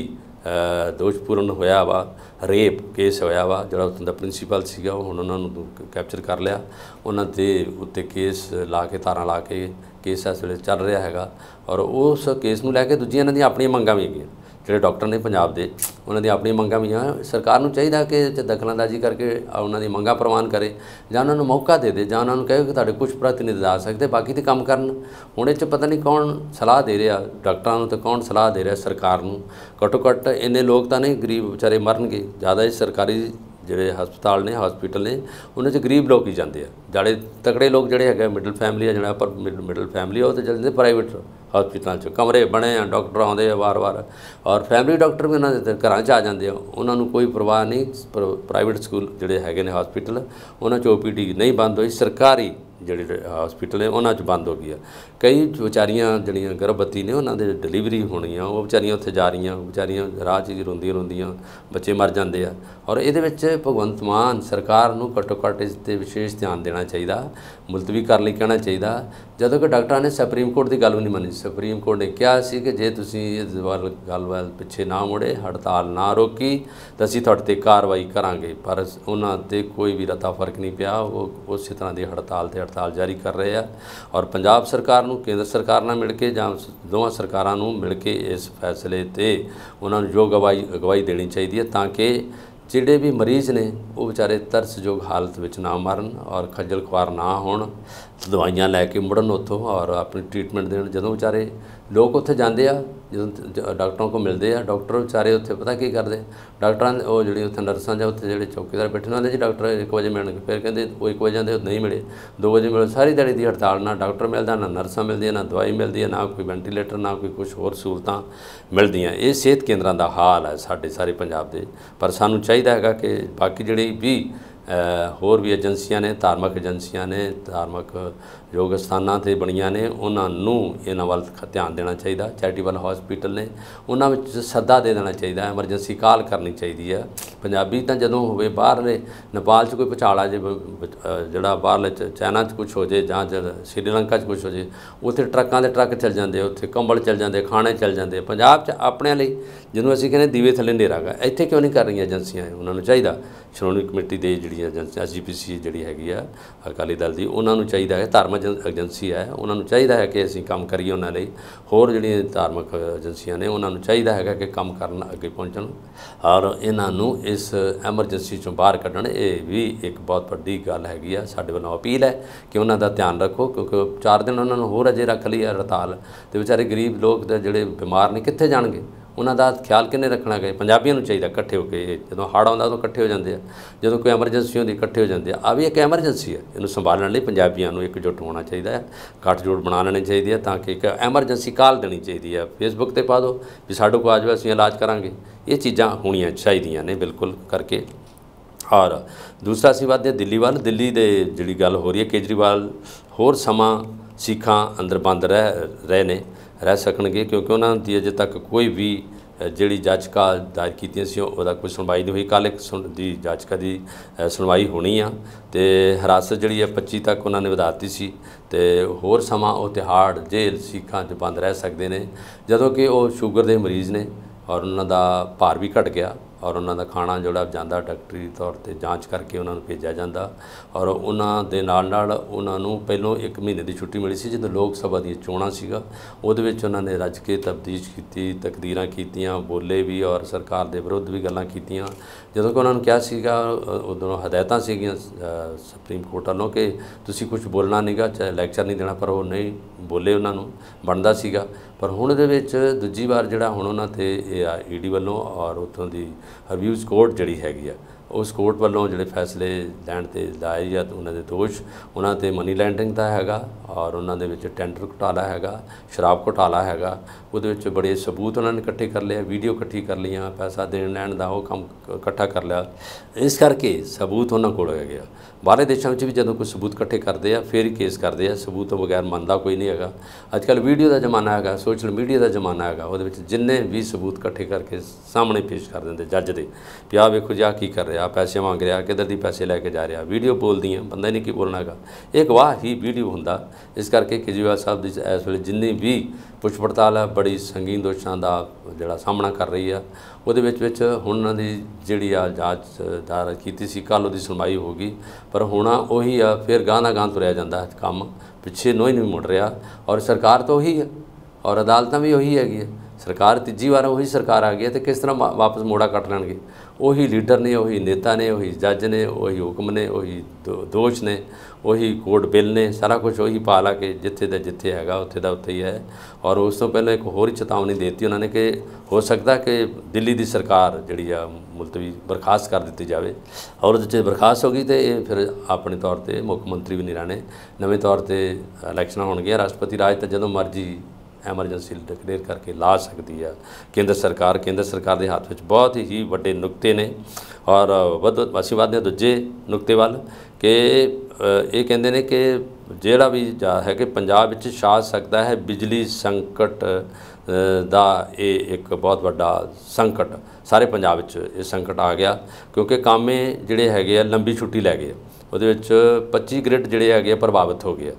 A: ਦੋਸ਼ਪੂਰਨ ਹੋਇਆ ਵਾ ਰੇਪ ਕੇਸ ਹੋਇਆ ਵਾ ਜਿਹੜਾ ਉਸ ਦਾ ਪ੍ਰਿੰਸੀਪਲ ਸੀਗਾ ਉਹ ਹੁਣ ਉਹਨਾਂ ਨੂੰ ਕੈਪਚਰ ਕਰ ਲਿਆ ਉਹਨਾਂ ਤੇ ਉੱਤੇ ਕੇਸ ਲਾ ਕੇ ਤਾਰਾਂ ਲਾ ਕੇ ਕੇਸ ਇਸ ਵੇਲੇ ਚੱਲ ਰਿਹਾ ਹੈਗਾ ਔਰ ਉਸ ਕੇਸ ਨੂੰ ਲੈ ਕੇ ਦੂਜੀਆਂ ਇਹਨਾਂ ਦੀਆਂ ਆਪਣੀਆਂ ਮੰਗਾਂ ਵੀ ਹੈਗੀਆਂ ਜਿਹੜੇ ਡਾਕਟਰ ਨੇ ਪੰਜਾਬ ਦੇ ਉਹਨਾਂ ਦੀ ਆਪਣੀ ਮੰਗਾਂ ਵੀ ਆ ਸਰਕਾਰ ਨੂੰ ਚਾਹੀਦਾ ਕਿ ਜੇ ਦਖਲਅੰਦਾਜ਼ੀ ਕਰਕੇ ਉਹਨਾਂ ਦੀ ਮੰਗਾਂ ਪ੍ਰਵਾਨ ਕਰੇ ਜਾਂ ਉਹਨਾਂ ਨੂੰ ਮੌਕਾ ਦੇ ਦੇ ਜਾਂ ਉਹਨਾਂ ਨੂੰ ਕਹੇ ਕਿ ਤੁਹਾਡੇ ਕੁਝ ਪ੍ਰਤੀਨਿਧ ਆ ਸਕਦੇ ਬਾਕੀ ਤੇ ਕੰਮ ਕਰਨ ਹੁਣ ਇਹ ਚ ਪਤਾ ਨਹੀਂ ਕੌਣ ਸਲਾਹ ਦੇ ਰਿਹਾ ਡਾਕਟਰਾਂ ਨੂੰ ਤੇ ਕੌਣ ਸਲਾਹ ਦੇ ਰਿਹਾ ਸਰਕਾਰ ਨੂੰ ਘਟੋ ਘਟ ਇੰਨੇ ਲੋਕ ਤਾਂ ਨਹੀਂ ਗਰੀਬ ਵਿਚਾਰੇ ਮਰਨਗੇ ਜ਼ਿਆਦਾ ਇਹ ਸਰਕਾਰੀ ਜਿਹੜੇ ਹਸਪਤਾਲ ਨੇ ਹਸਪੀਟਲ ਨੇ ਉਹਨਾਂ 'ਚ ਗਰੀਬ ਲੋਕ ਹੀ ਜਾਂਦੇ ਆ ਜਿਹੜੇ ਤਕੜੇ ਲੋਕ ਜਿਹੜੇ ਹੈਗੇ ਮਿਡਲ ਫੈਮਿਲੀ ਆ ਜਿਹੜਾ ਪਰ ਮਿਡਲ ਫੈਮਿਲੀ ਉਹ ਤੇ ਜਾਂਦੇ ਪ੍ਰਾਈਵੇਟ ਹਸਪੀਟਲਾਂ 'ਚ ਕਮਰੇ ਬਣੇ ਆ ਡਾਕਟਰ ਆਉਂਦੇ ਆ ਵਾਰ-ਵਾਰ ਔਰ ਫੈਮਿਲੀ ਡਾਕਟਰ ਵੀ ਉਹਨਾਂ ਦੇ ਘਰਾਂ 'ਚ ਆ ਜਾਂਦੇ ਆ ਉਹਨਾਂ ਨੂੰ ਕੋਈ ਪਰਵਾਹ ਨਹੀਂ ਪ੍ਰਾਈਵੇਟ ਸਕੂਲ ਜਿਹੜੇ ਹੈਗੇ ਨੇ ਹਸਪੀਟਲ ਉਹਨਾਂ 'ਚ ਓਪੀਡੀ ਨਹੀਂ ਬੰਦ ਹੋਈ ਸਰਕਾਰੀ ਜਿਹੜੇ ਹਸਪੀਟਲ ਨੇ ਉਹਨਾਂ 'ਚ ਬੰਦ ਹੋ ਗਈ ਆ ਕਈ ਵਿਚਾਰੀਆਂ ਜਿਹੜੀਆਂ ਗਰਭਵਤੀ ਨੇ ਉਹਨਾਂ ਦੇ ਡਿਲੀਵਰੀ ਹੋਣੀ ਆ ਉਹ ਵਿਚਾਰੀਆਂ ਉੱਥੇ ਜਾ ਰਹੀਆਂ ਵਿਚਾਰੀਆਂ ਰਾਹ 'ਚ ਹੀ ਰੋਂਦੀਆਂ ਰੋਂਦੀਆਂ ਬੱਚੇ ਮਰ ਜਾਂਦੇ ਆ ਔਰ ਇਹਦੇ ਵਿੱਚ ਭਗਵੰਤ ਮਾਨ ਸਰਕਾਰ ਨੂੰ ਘੱਟੋ ਘੱਟ ਇਸ ਤੇ ਵਿਸ਼ੇਸ਼ ਧਿਆਨ ਦੇਣਾ ਚਾਹੀਦਾ ਮੁਲਤਵੀ ਕਰ ਲਈ ਕਹਿਣਾ ਚਾਹੀਦਾ ਜਦੋਂ ਕਿ ਡਾਕਟਰਾਂ ਨੇ ਸੁਪਰੀਮ ਕੋਰਟ ਦੀ ਗੱਲ ਵੀ ਨਹੀਂ ਮੰਨੀ ਸੁਪਰੀਮ ਕੋਰਟ ਨੇ ਕਿਹਾ ਸੀ ਕਿ ਜੇ ਤੁਸੀਂ ਇਸ ਵੱਲ ਗੱਲਬਾਤ ਪਿੱਛੇ ਨਾ ਮੁੜੇ ਹੜਤਾਲ ਨਾ ਰੋਕੀ ਤਾਂ ਅਸੀਂ ਤੁਹਾਡੇ ਤੇ ਕਾਰਵਾਈ ਕਰਾਂਗੇ ਪਰ ਉਹਨਾਂ ਤੇ ਕੋਈ ਵੀ ਰਤਾ ਫਰਕ ਨਹੀਂ ਪਿਆ ਉਹ ਉਸੇ ਤਰ੍ਹਾਂ ਦੀ ਹੜਤਾਲ ਤੇ ਹੜਤਾਲ ਜਾਰੀ ਕਰ ਰਹੇ ਆ ਔਰ ਪੰਜਾਬ ਸਰਕਾਰ ਨੂੰ ਕੇਂਦਰ ਸਰਕਾਰ ਨਾਲ ਮਿਲ ਕੇ ਜਾਂ ਦੋਵਾਂ ਸਰਕਾਰਾਂ ਨੂੰ ਮਿਲ ਕੇ ਇਸ ਫੈਸਲੇ ਤੇ ਉਹਨਾਂ ਨੂੰ ਯੋਗ ਅਗਵਾਈ ਦੇਣੀ ਚਾਹੀਦੀ ਹੈ ਤਾਂ ਕਿ ਜਿਹੜੇ ਵੀ ਮਰੀਜ਼ ਨੇ ਉਹ ਵਿਚਾਰੇ ਤਰਸਯੋਗ ਹਾਲਤ ਵਿੱਚ ਨਾ ਮਰਨ ਔਰ ਖੱਜਲ ਖਵਾਰ ਨਾ ਹੋਣ ਦਵਾਈਆਂ ਲੈ ਕੇ ਮੁੜਨ ਉੱਥੋਂ ਔਰ ਆਪਣੀ ਟ੍ਰੀਟਮੈਂਟ ਦੇਣ ਜਦੋਂ ਵਿਚਾਰੇ ਲੋਕ ਉੱਥੇ ਜਾਂਦੇ ਆ ਜਦੋਂ ਡਾਕਟਰਾਂ ਕੋਲ ਮਿਲਦੇ ਆ ਡਾਕਟਰ ਵਿਚਾਰੇ ਉੱਥੇ ਪਤਾ ਕੀ ਕਰਦੇ ਡਾਕਟਰਾਂ ਉਹ ਜਿਹੜੇ ਉੱਥੇ ਨਰਸਾਂ ਜਾਂ ਉੱਥੇ ਜਿਹੜੇ ਚੌਕੀਦਾਰ ਬੈਠੇ ਹੁੰਦੇ ਜੀ ਡਾਕਟਰ 1 ਵਜੇ ਮਿਲਣਗੇ ਫਿਰ ਕਹਿੰਦੇ ਉਹ 1 ਵਜੇ ਜਾਂਦੇ ਨਹੀਂ ਮਿਲੇ 2 ਵਜੇ ਮਿਲੇ ਸਾਰੀ ਦਿਹਾੜੀ ਦੀ ਹੜਤਾਲ ਨਾ ਡਾਕਟਰ ਮਿਲਦਾ ਨਾ ਨਰਸਾਂ ਮਿਲਦੀਆਂ ਨਾ ਦਵਾਈ ਮਿਲਦੀ ਹੈ ਨਾ ਕੋਈ ਵੈਂਟੀਲੇਟਰ ਨਾ ਕੋਈ ਕੁਝ ਹੋਰ ਸਹੂਲਤਾਂ ਮਿਲਦੀਆਂ ਇਹ ਸਿਹਤ ਕੇਂਦਰਾਂ ਦਾ ਹਾਲ ਹੈ ਸਾਡੇ ਸਾਰੇ ਪੰਜਾਬ ਦੇ ਪਰ ਸਾਨੂੰ ਚਾਹੀਦਾ ਹੈਗਾ ਕਿ ਬਾਕੀ ਜਿਹੜੇ ਵੀ ਹੋਰ ਵੀ ਏਜੰਸੀਆਂ ਨੇ ਧਾਰਮਿਕ ਏਜੰਸੀਆਂ ਨੇ ਧਾਰਮਿਕ ਯੋਗ ਸਥਾਨਾਂ ਤੇ ਬਣੀਆਂ ਨੇ ਉਹਨਾਂ ਨੂੰ ਇਹਨਾਂ ਵੱਲ ਧਿਆਨ ਦੇਣਾ ਚਾਹੀਦਾ ਚੈਰੀਟੇਬਲ ਹਸਪੀਟਲ ਨੇ ਉਹਨਾਂ ਵਿੱਚ ਸੱਦਾ ਦੇ ਦੇਣਾ ਚਾਹੀਦਾ ਐਮਰਜੈਂਸੀ ਕਾਲ ਕਰਨੀ ਚਾਹੀਦੀ ਹੈ ਪੰਜਾਬੀ ਤਾਂ ਜਦੋਂ ਹੋਵੇ ਬਾਹਰਲੇ ਨੇਪਾਲ 'ਚ ਕੋਈ ਪਛਾੜਾ ਜੇ ਜਿਹੜਾ ਬਾਹਰਲੇ ਚਾਈਨਾ 'ਚ ਕੁਝ ਹੋ ਜੇ ਜਾਂ ਸ਼੍ਰੀਲੰਕਾ 'ਚ ਕੁਝ ਹੋ ਜੇ ਉੱਥੇ ਟਰੱਕਾਂ ਦੇ ਟਰੱਕ ਚੱਲ ਜਾਂਦੇ ਉੱਥੇ ਕੰਬਲ ਚੱਲ ਜਾਂਦੇ ਖਾਣੇ ਚੱਲ ਜਾਂਦੇ ਪੰਜਾਬ 'ਚ ਆਪਣੇ ਲਈ ਜਿਹਨੂੰ ਅਸੀਂ ਕਹਿੰਦੇ ਦੀਵੇ ਥੱਲੇ ਨੇਰਾਗਾ ਇੱਥੇ ਕਿਉਂ ਨਹੀਂ ਕਰ ਰਹੀਆਂ ਏਜੰਸੀਆਂ ਉਹਨਾਂ ਨੂੰ ਚਾਹੀਦਾ ਸ਼੍ਰੋਣੀ ਕਮੇਟੀ ਦੇ ਜਿਹੜੀਆਂ ਏਜੰਸੀਆਂ ਐਸਜੀਪੀਸੀ ਜਿਹੜੀ ਹੈਗੀ ਆ ਅਕਾਲੀ ਦਲ ਦੀ ਉਹਨਾਂ ਨੂੰ ਚਾਹੀਦਾ ਹੈ ਧਰਮ ਏਜੰਸੀ ਹੈ ਉਹਨਾਂ ਨੂੰ ਚਾਹੀਦਾ ਹੈ ਕਿ ਅਸੀਂ ਕੰਮ ਕਰੀਏ ਉਹਨਾਂ ਲਈ ਹੋਰ ਜਿਹੜੀਆਂ ਧਾਰਮਿਕ ਏਜੰਸੀਆਂ ਨੇ ਉਹਨਾਂ ਨੂੰ ਚਾਹੀਦਾ ਹੈਗਾ ਕਿ ਕੰਮ ਕਰਨ ਅੱਗੇ ਪਹੁੰਚਣ ਔਰ ਇਹਨਾਂ ਨੂੰ ਇਸ ਐਮਰਜੈਂਸੀ ਚੋਂ ਬਾਹਰ ਕੱਢਣ ਇਹ ਵੀ ਇੱਕ ਬਹੁਤ ਵੱਡੀ ਗੱਲ ਹੈਗੀ ਆ ਸਾਡੇ ਵੱਲੋਂ ਅਪੀਲ ਹੈ ਕਿ ਉਹਨਾਂ ਦਾ ਧਿਆਨ ਰੱਖੋ ਕਿਉਂਕਿ ਚਾਰ ਦਿਨ ਉਹਨਾਂ ਨੂੰ ਹੋਰ ਅਜੇ ਰੱਖ ਲਈ ਹੜਤਾਲ ਤੇ ਵਿਚਾਰੇ ਗਰੀਬ ਲੋਕ ਜਿਹੜੇ ਬਿਮਾਰ ਨੇ ਕਿੱਥੇ ਜਾਣਗੇ ਉਹਨਾਂ ਦਾ ਖਿਆਲ ਕਿੰਨੇ ਰੱਖਣਾ ਗਏ ਪੰਜਾਬੀਆਂ ਨੂੰ ਚਾਹੀਦਾ ਇਕੱਠੇ ਹੋ ਕੇ ਜਦੋਂ ਹੜ ਆਉਂਦਾ ਤਾਂ ਇਕੱਠੇ ਹੋ ਜਾਂਦੇ ਆ ਜਦੋਂ ਕੋਈ ਐਮਰਜੈਂਸੀ ਹੁੰਦੀ ਇਕੱਠੇ ਹੋ ਜਾਂਦੇ ਆ ਆ ਵੀ ਇੱਕ ਐਮਰਜੈਂਸੀ ਹੈ ਇਹਨੂੰ ਸੰਭਾਲਣ ਲਈ ਪੰਜਾਬੀਆਂ ਨੂੰ ਇਕਜੁੱਟ ਹੋਣਾ ਚਾਹੀਦਾ ਹੈ ਜੋੜ ਬਣਾ ਲੈਣੇ ਚਾਹੀਦੇ ਆ ਤਾਂ ਕਿ ਇੱਕ ਐਮਰਜੈਂਸੀ ਕਾਲ ਦੇਣੀ ਚਾਹੀਦੀ ਹੈ ਫੇਸਬੁੱਕ ਤੇ ਪਾ ਦਿਓ ਵੀ ਸਾਡੇ ਕੋਲ ਆ ਜਾਵੇ ਅਸੀਂ ਇਲਾਜ ਕਰਾਂਗੇ ਇਹ ਚੀਜ਼ਾਂ ਹੋਣੀਆਂ ਚਾਹੀਦੀਆਂ ਨੇ ਬਿਲਕੁਲ ਕਰਕੇ ਔਰ ਦੂਸਰਾ ਸੀ ਵਾਦਿਆ ਦਿੱਲੀ ਵੱਲ ਦਿੱਲੀ ਦੇ ਜਿਹੜੀ ਗੱਲ ਹੋ ਰਹੀ ਹੈ ਕੇਜਰੀਵਾਲ ਹੋਰ ਸਮਾਂ ਸਿੱਖਾਂ ਅੰਦਰ ਬੰਦ ਰਹਿ ਰਹੇ ਨੇ ਰਹਿ ਸਕਣਗੇ ਕਿਉਂਕਿ ਉਹਨਾਂ ਦੀ ਅਜੇ ਤੱਕ ਕੋਈ ਵੀ ਜਿਹੜੀ ਜਾਚਕਾ ਦਾਇਰ ਕੀਤੀ ਸੀ ਉਹਦਾ ਕੋਈ ਸੁਣਵਾਈ ਨਹੀਂ ਹੋਈ ਕੱਲ ਇੱਕ ਦੀ ਜਾਚਕਾ ਦੀ ਸੁਣਵਾਈ ਹੋਣੀ ਆ ਤੇ ਹਰਾਸਤ ਜਿਹੜੀ ਹੈ 25 ਤੱਕ ਉਹਨਾਂ ਨੇ ਵਧਾਤੀ ਸੀ ਤੇ ਹੋਰ ਸਮਾਂ ਉਹ ਤਿਹਾੜ ਜੇਲ੍ਹ ਸਿੱਖਾਂ 'ਚ ਬੰਦ ਰਹਿ ਸਕਦੇ ਨੇ ਜਦੋਂ ਕਿ ਉਹ ਸ਼ੂਗਰ ਦੇ ਮਰੀਜ਼ ਨੇ ਔਰ ਉਹਨਾਂ ਦਾ ਭਾਰ ਵੀ ਘਟ ਗਿਆ ਔਰ ਉਹਨਾਂ ਦਾ ਖਾਣਾ ਜਿਹੜਾ ਜਾਂਦਾ ਡਾਕਟਰੀ ਤੌਰ ਤੇ ਜਾਂਚ ਕਰਕੇ ਉਹਨਾਂ ਨੂੰ ਭੇਜਿਆ ਜਾਂਦਾ ਔਰ ਉਹਨਾਂ ਦੇ ਨਾਲ ਨਾਲ ਉਹਨਾਂ ਨੂੰ ਪਹਿਲੋਂ 1 ਮਹੀਨੇ ਦੀ ਛੁੱਟੀ ਮਿਲੀ ਸੀ ਜਦੋਂ ਲੋਕ ਸਭਾ ਦੀ ਚੋਣਾਂ ਸੀਗਾ ਉਹਦੇ ਵਿੱਚ ਉਹਨਾਂ ਨੇ ਰੱਜ ਕੇ ਤਬਦੀਸ਼ ਕੀਤੀ ਤਕਦੀਰਾਂ ਕੀਤੀਆਂ ਬੋਲੇ ਵੀ ਔਰ ਸਰਕਾਰ ਦੇ ਵਿਰੁੱਧ ਵੀ ਗੱਲਾਂ ਕੀਤੀਆਂ ਜਦੋਂ ਕਿ ਉਹਨਾਂ ਨੂੰ ਕਿਹਾ ਸੀਗਾ ਉਦੋਂ ਹਦਾਇਤਾਂ ਸੀਗੀਆਂ ਸੁਪਰੀਮ ਕੋਰਟ ਵੱਲੋਂ ਕਿ ਤੁਸੀਂ ਕੁਝ ਬੋਲਣਾ ਨਹੀਂਗਾ ਚਾਹੇ ਲੈਕਚਰ ਨਹੀਂ ਦੇਣਾ ਪਰ ਉਹ ਨਹੀਂ ਬੋਲੇ ਉਹਨਾਂ ਨੂੰ ਬਣਦਾ ਸੀਗਾ ਪਰ ਹੁਣ ਦੇ ਵਿੱਚ ਦੂਜੀ ਵਾਰ ਜਿਹੜਾ ਹੁਣ ਉਹਨਾਂ ਤੇ ਇਹ ਆ ਈਡੀ ਵੱਲੋਂ ਔਰ ਉਥੋਂ ਦੀ ਰਿਵਿਊਜ਼ ਕੋਰਟ ਜਿਹੜੀ ਹੈਗੀ ਆ ਉਸ ਕੋਰਟ ਵੱਲੋਂ ਜਿਹੜੇ ਫੈਸਲੇ ਲੈਣ ਤੇ ਲਾਏ ਜਾਂ ਉਹਨਾਂ ਦੇ ਦੋਸ਼ ਉਹਨਾਂ ਤੇ ਮਨੀ ਲੈਂਡਿੰਗ ਦਾ ਹੈਗਾ ਔਰ ਉਹਨਾਂ ਦੇ ਵਿੱਚ ਟੈਂਡਰ ਘੁਟਾਲਾ ਹੈਗਾ ਸ਼ਰਾਬ ਘੁਟਾਲਾ ਹੈਗਾ ਉਹਦੇ ਵਿੱਚ ਬੜੇ ਸਬੂਤ ਉਹਨਾਂ ਨੇ ਇਕੱਠੇ ਕਰ ਲਿਆ ਵੀਡੀਓ ਇਕੱਠੀ ਕਰ ਲਈਆਂ ਪੈਸਾ ਦੇਣ ਲੈਣ ਦਾ ਉਹ ਕੰਮ ਇਕੱਠਾ ਕਰ ਲਿਆ ਇਸ ਕਰਕੇ ਸਬੂਤ ਉਹਨਾਂ ਕੋਲ ਹੋ ਗਿਆ ਬਾਹਰੇ ਦੇਸ਼ਾਂ ਵਿੱਚ ਵੀ ਜਦੋਂ ਕੋਈ ਸਬੂਤ ਇਕੱਠੇ ਕਰਦੇ ਆ ਫਿਰ ਕੇਸ ਕਰਦੇ ਆ ਸਬੂਤ ਤੋਂ ਬਗੈਰ ਮੰਨਦਾ ਕੋਈ ਨਹੀਂ ਹੈਗਾ ਅੱਜ ਕੱਲ ਵੀਡੀਓ ਦਾ ਜ਼ਮਾਨਾ ਹੈਗਾ ਸੋਸ਼ਲ ਮੀਡੀਆ ਦਾ ਜ਼ਮਾਨਾ ਹੈਗਾ ਉਹਦੇ ਵਿੱਚ ਜਿੰਨੇ ਵੀ ਸਬੂਤ ਇਕੱਠੇ ਕਰਕੇ ਸਾਹਮਣੇ ਪੇਸ਼ ਕਰ ਦਿੰਦੇ ਜੱਜ ਦੇ ਪਿਆ ਵੇਖੋ ਜਾ ਕੀ ਕਰ ਰਿਹਾ ਰਿਹਾ ਪੈਸੇ ਮੰਗ ਰਿਹਾ ਕਿਧਰ ਦੀ ਪੈਸੇ ਲੈ ਕੇ ਜਾ ਰਿਹਾ ਵੀਡੀਓ ਬੋਲਦੀਆਂ ਬੰਦਾ ਨਹੀਂ ਕੀ ਬੋਲਣਾਗਾ ਇੱਕ ਵਾਹ ਹੀ ਵੀਡੀਓ ਹੁੰਦਾ ਇਸ ਕਰਕੇ ਕਿਜੀਵਾ ਸਾਹਿਬ ਦੀ ਇਸ ਵੇਲੇ ਜਿੰਨੀ ਵੀ ਪੁੱਛ ਪੜਤਾਲ ਹੈ ਬੜੀ ਸੰਗੀਨ ਦੋਸ਼ਾਂ ਦਾ ਜਿਹੜਾ ਸਾਹਮਣਾ ਕਰ ਰਹੀ ਆ ਉਹਦੇ ਵਿੱਚ ਵਿੱਚ ਹੁਣ ਉਹਨਾਂ ਦੀ ਜਿਹੜੀ ਆ ਜਾਂਚ ਦਾਰ ਕੀਤੀ ਸੀ ਕੱਲ ਉਹਦੀ ਸੁਣਵਾਈ ਹੋ ਗਈ ਪਰ ਹੋਣਾ ਉਹੀ ਆ ਫਿਰ ਗਾਂ ਦਾ ਗਾਂ ਤੁਰਿਆ ਜਾਂਦਾ ਕੰਮ ਪਿੱਛੇ ਨੋਈ ਨਹੀਂ ਮੁੜ ਰਿਹਾ ਔਰ ਸਰਕਾਰ ਤਾਂ ਉਹੀ ਹੈ ਔਰ ਅਦਾਲਤਾਂ ਵੀ ਉਹੀ ਹੈਗੀ ਹੈ ਸਰਕਾਰ ਤੀਜੀ ਵਾਰ ਉਹੀ ਸਰਕਾਰ ਆ ਗਈ ਤੇ ਕਿਸ ਤਰ੍ਹਾਂ ਵਾਪਸ ਮੋੜਾ ਕੱਟ ਲੈਣਗੇ ਉਹੀ ਲੀਡਰ ਨੇ ਉਹੀ ਨੇਤਾ ਨੇ ਉਹੀ ਜੱਜ ਨੇ ਉਹੀ ਹੁਕਮ ਨੇ ਉਹੀ ਦੋਸ਼ ਨੇ ਉਹੀ ਕੋਰਟ ਬਿੱਲ ਨੇ ਸਾਰਾ ਕੁਝ ਉਹੀ ਪਾ ਲਾ ਕੇ ਜਿੱਥੇ ਦਾ ਜਿੱਥੇ ਹੈਗਾ ਉੱਥੇ ਦਾ ਉੱਥੇ ਹੀ ਹੈ ਔਰ ਉਸ ਤੋਂ ਪਹਿਲਾਂ ਇੱਕ ਹੋਰ ਚੇਤਾਵਨੀ ਦਿੱਤੀ ਉਹਨਾਂ ਨੇ ਕਿ ਹੋ ਸਕਦਾ ਕਿ ਦਿੱਲੀ ਦੀ ਸਰਕਾਰ ਜਿਹੜੀ ਆ ਮੁਲਤਵੀ ਬਰਖਾਸਤ ਕਰ ਦਿੱਤੀ ਜਾਵੇ ਔਰ ਜੇ ਬਰਖਾਸਤ ਹੋ ਗਈ ਤੇ ਇਹ ਫਿਰ ਆਪਣੇ ਤੌਰ ਤੇ ਮੁੱਖ ਮੰਤਰੀ ਵੀ ਨਹੀਂ ਰਹਿਣੇ ਨਵੇਂ ਤੌਰ ਤੇ ਇਲੈਕਸ਼ਨ ਹੋਣਗੇ ਰਾਸ਼ਟਰਪਤੀ ਰਾਜ ਤਾਂ ਜਦੋਂ ਮਰਜ਼ੀ ਐਮਰਜੈਂਸੀ ਡਿਕਲੇਅਰ ਕਰਕੇ ਲਾ ਸਕਦੀ ਆ ਕੇਂਦਰ ਸਰਕਾਰ ਕੇਂਦਰ ਸਰਕਾਰ ਦੇ ਹੱਥ ਵਿੱਚ ਬਹੁਤ ਹੀ ਵੱਡੇ ਨੁਕਤੇ ਨੇ ਔਰ ਵੱਧ ਅਸੀਂ ਦੇ ਦੂਜੇ ਨੁਕਤੇ ਵੱਲ ਕਿ ਇਹ ਕਹਿੰਦੇ ਨੇ ਕਿ ਜਿਹੜਾ ਵੀ ਜਾ ਹੈ ਕਿ ਪੰਜਾਬ ਵਿੱਚ ਛਾ ਸਕਦਾ ਹੈ ਬਿਜਲੀ ਸੰਕਟ ਦਾ ਇਹ ਇੱਕ ਬਹੁਤ ਵੱਡਾ ਸੰਕਟ ਸਾਰੇ ਪੰਜਾਬ ਵਿੱਚ ਇਹ ਸੰਕਟ ਆ ਗਿਆ ਕਿਉਂਕਿ ਕਾਮੇ ਜਿਹੜੇ ਹੈਗੇ ਆ ਲੰਬੀ ਛੁੱਟੀ ਲੈ ਗਏ ਉਹਦੇ ਵਿੱਚ 25 ਗ੍ਰਿਡ ਜਿਹੜੇ ਹੈਗੇ ਪ੍ਰਭਾਵਿਤ ਹੋ ਗਏ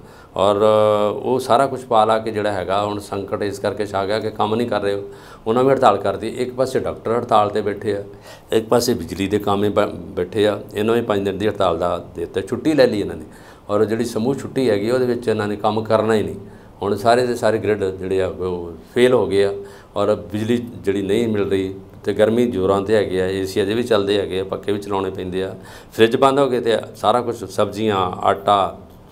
A: ਔਰ ਉਹ ਸਾਰਾ ਕੁਝ ਪਾ ਲਾ ਕੇ ਜਿਹੜਾ ਹੈਗਾ ਹੁਣ ਸੰਕਟ ਇਸ ਕਰਕੇ ਛਾ ਗਿਆ ਕਿ ਕੰਮ ਨਹੀਂ ਕਰ ਰਹੇ ਉਹਨਾਂ ਵੀ ਹੜਤਾਲ ਕਰਦੀ ਇੱਕ ਪਾਸੇ ਡਾਕਟਰ ਹੜਤਾਲ ਤੇ ਬੈਠੇ ਆ ਇੱਕ ਪਾਸੇ ਬਿਜਲੀ ਦੇ ਕਾਮੇ ਬੈਠੇ ਆ ਇਹਨਾਂ ਨੇ 5 ਦਿਨ ਦੀ ਹੜਤਾਲ ਦਾ ਦਿੱਤਾ ਛੁੱਟੀ ਲੈ ਲਈ ਇਹਨਾਂ ਨੇ ਔਰ ਜਿਹੜੀ ਸਮੂਹ ਛੁੱਟੀ ਹੈਗੀ ਉਹਦੇ ਵਿੱਚ ਇਹਨਾਂ ਨੇ ਕੰਮ ਕਰਨਾ ਹੀ ਨਹੀਂ ਹੁਣ ਸਾਰੇ ਦੇ ਸਾਰੇ ਗ੍ਰਿਡ ਜਿਹੜੇ ਆ ਉਹ ਫੇਲ ਹੋ ਗਏ ਆ ਔਰ ਬਿਜਲੀ ਜਿਹੜੀ ਨਹੀਂ ਮਿਲ ਰਹੀ ਤੇ ਗਰਮੀ ਜੋਰਾਂ ਤੇ ਹੈਗੇ ਆ ਏਸੀ ਅਜੇ ਵੀ ਚੱਲਦੇ ਹੈਗੇ ਆ ਪੱਕੇ ਵੀ ਚਲਾਉਣੇ ਪੈਂਦੇ ਆ ਫ੍ਰਿਜ ਬੰਦ ਹੋ ਗਏ ਤੇ ਸਾਰਾ ਕੁਝ ਸਬਜ਼ੀਆਂ ਆਟਾ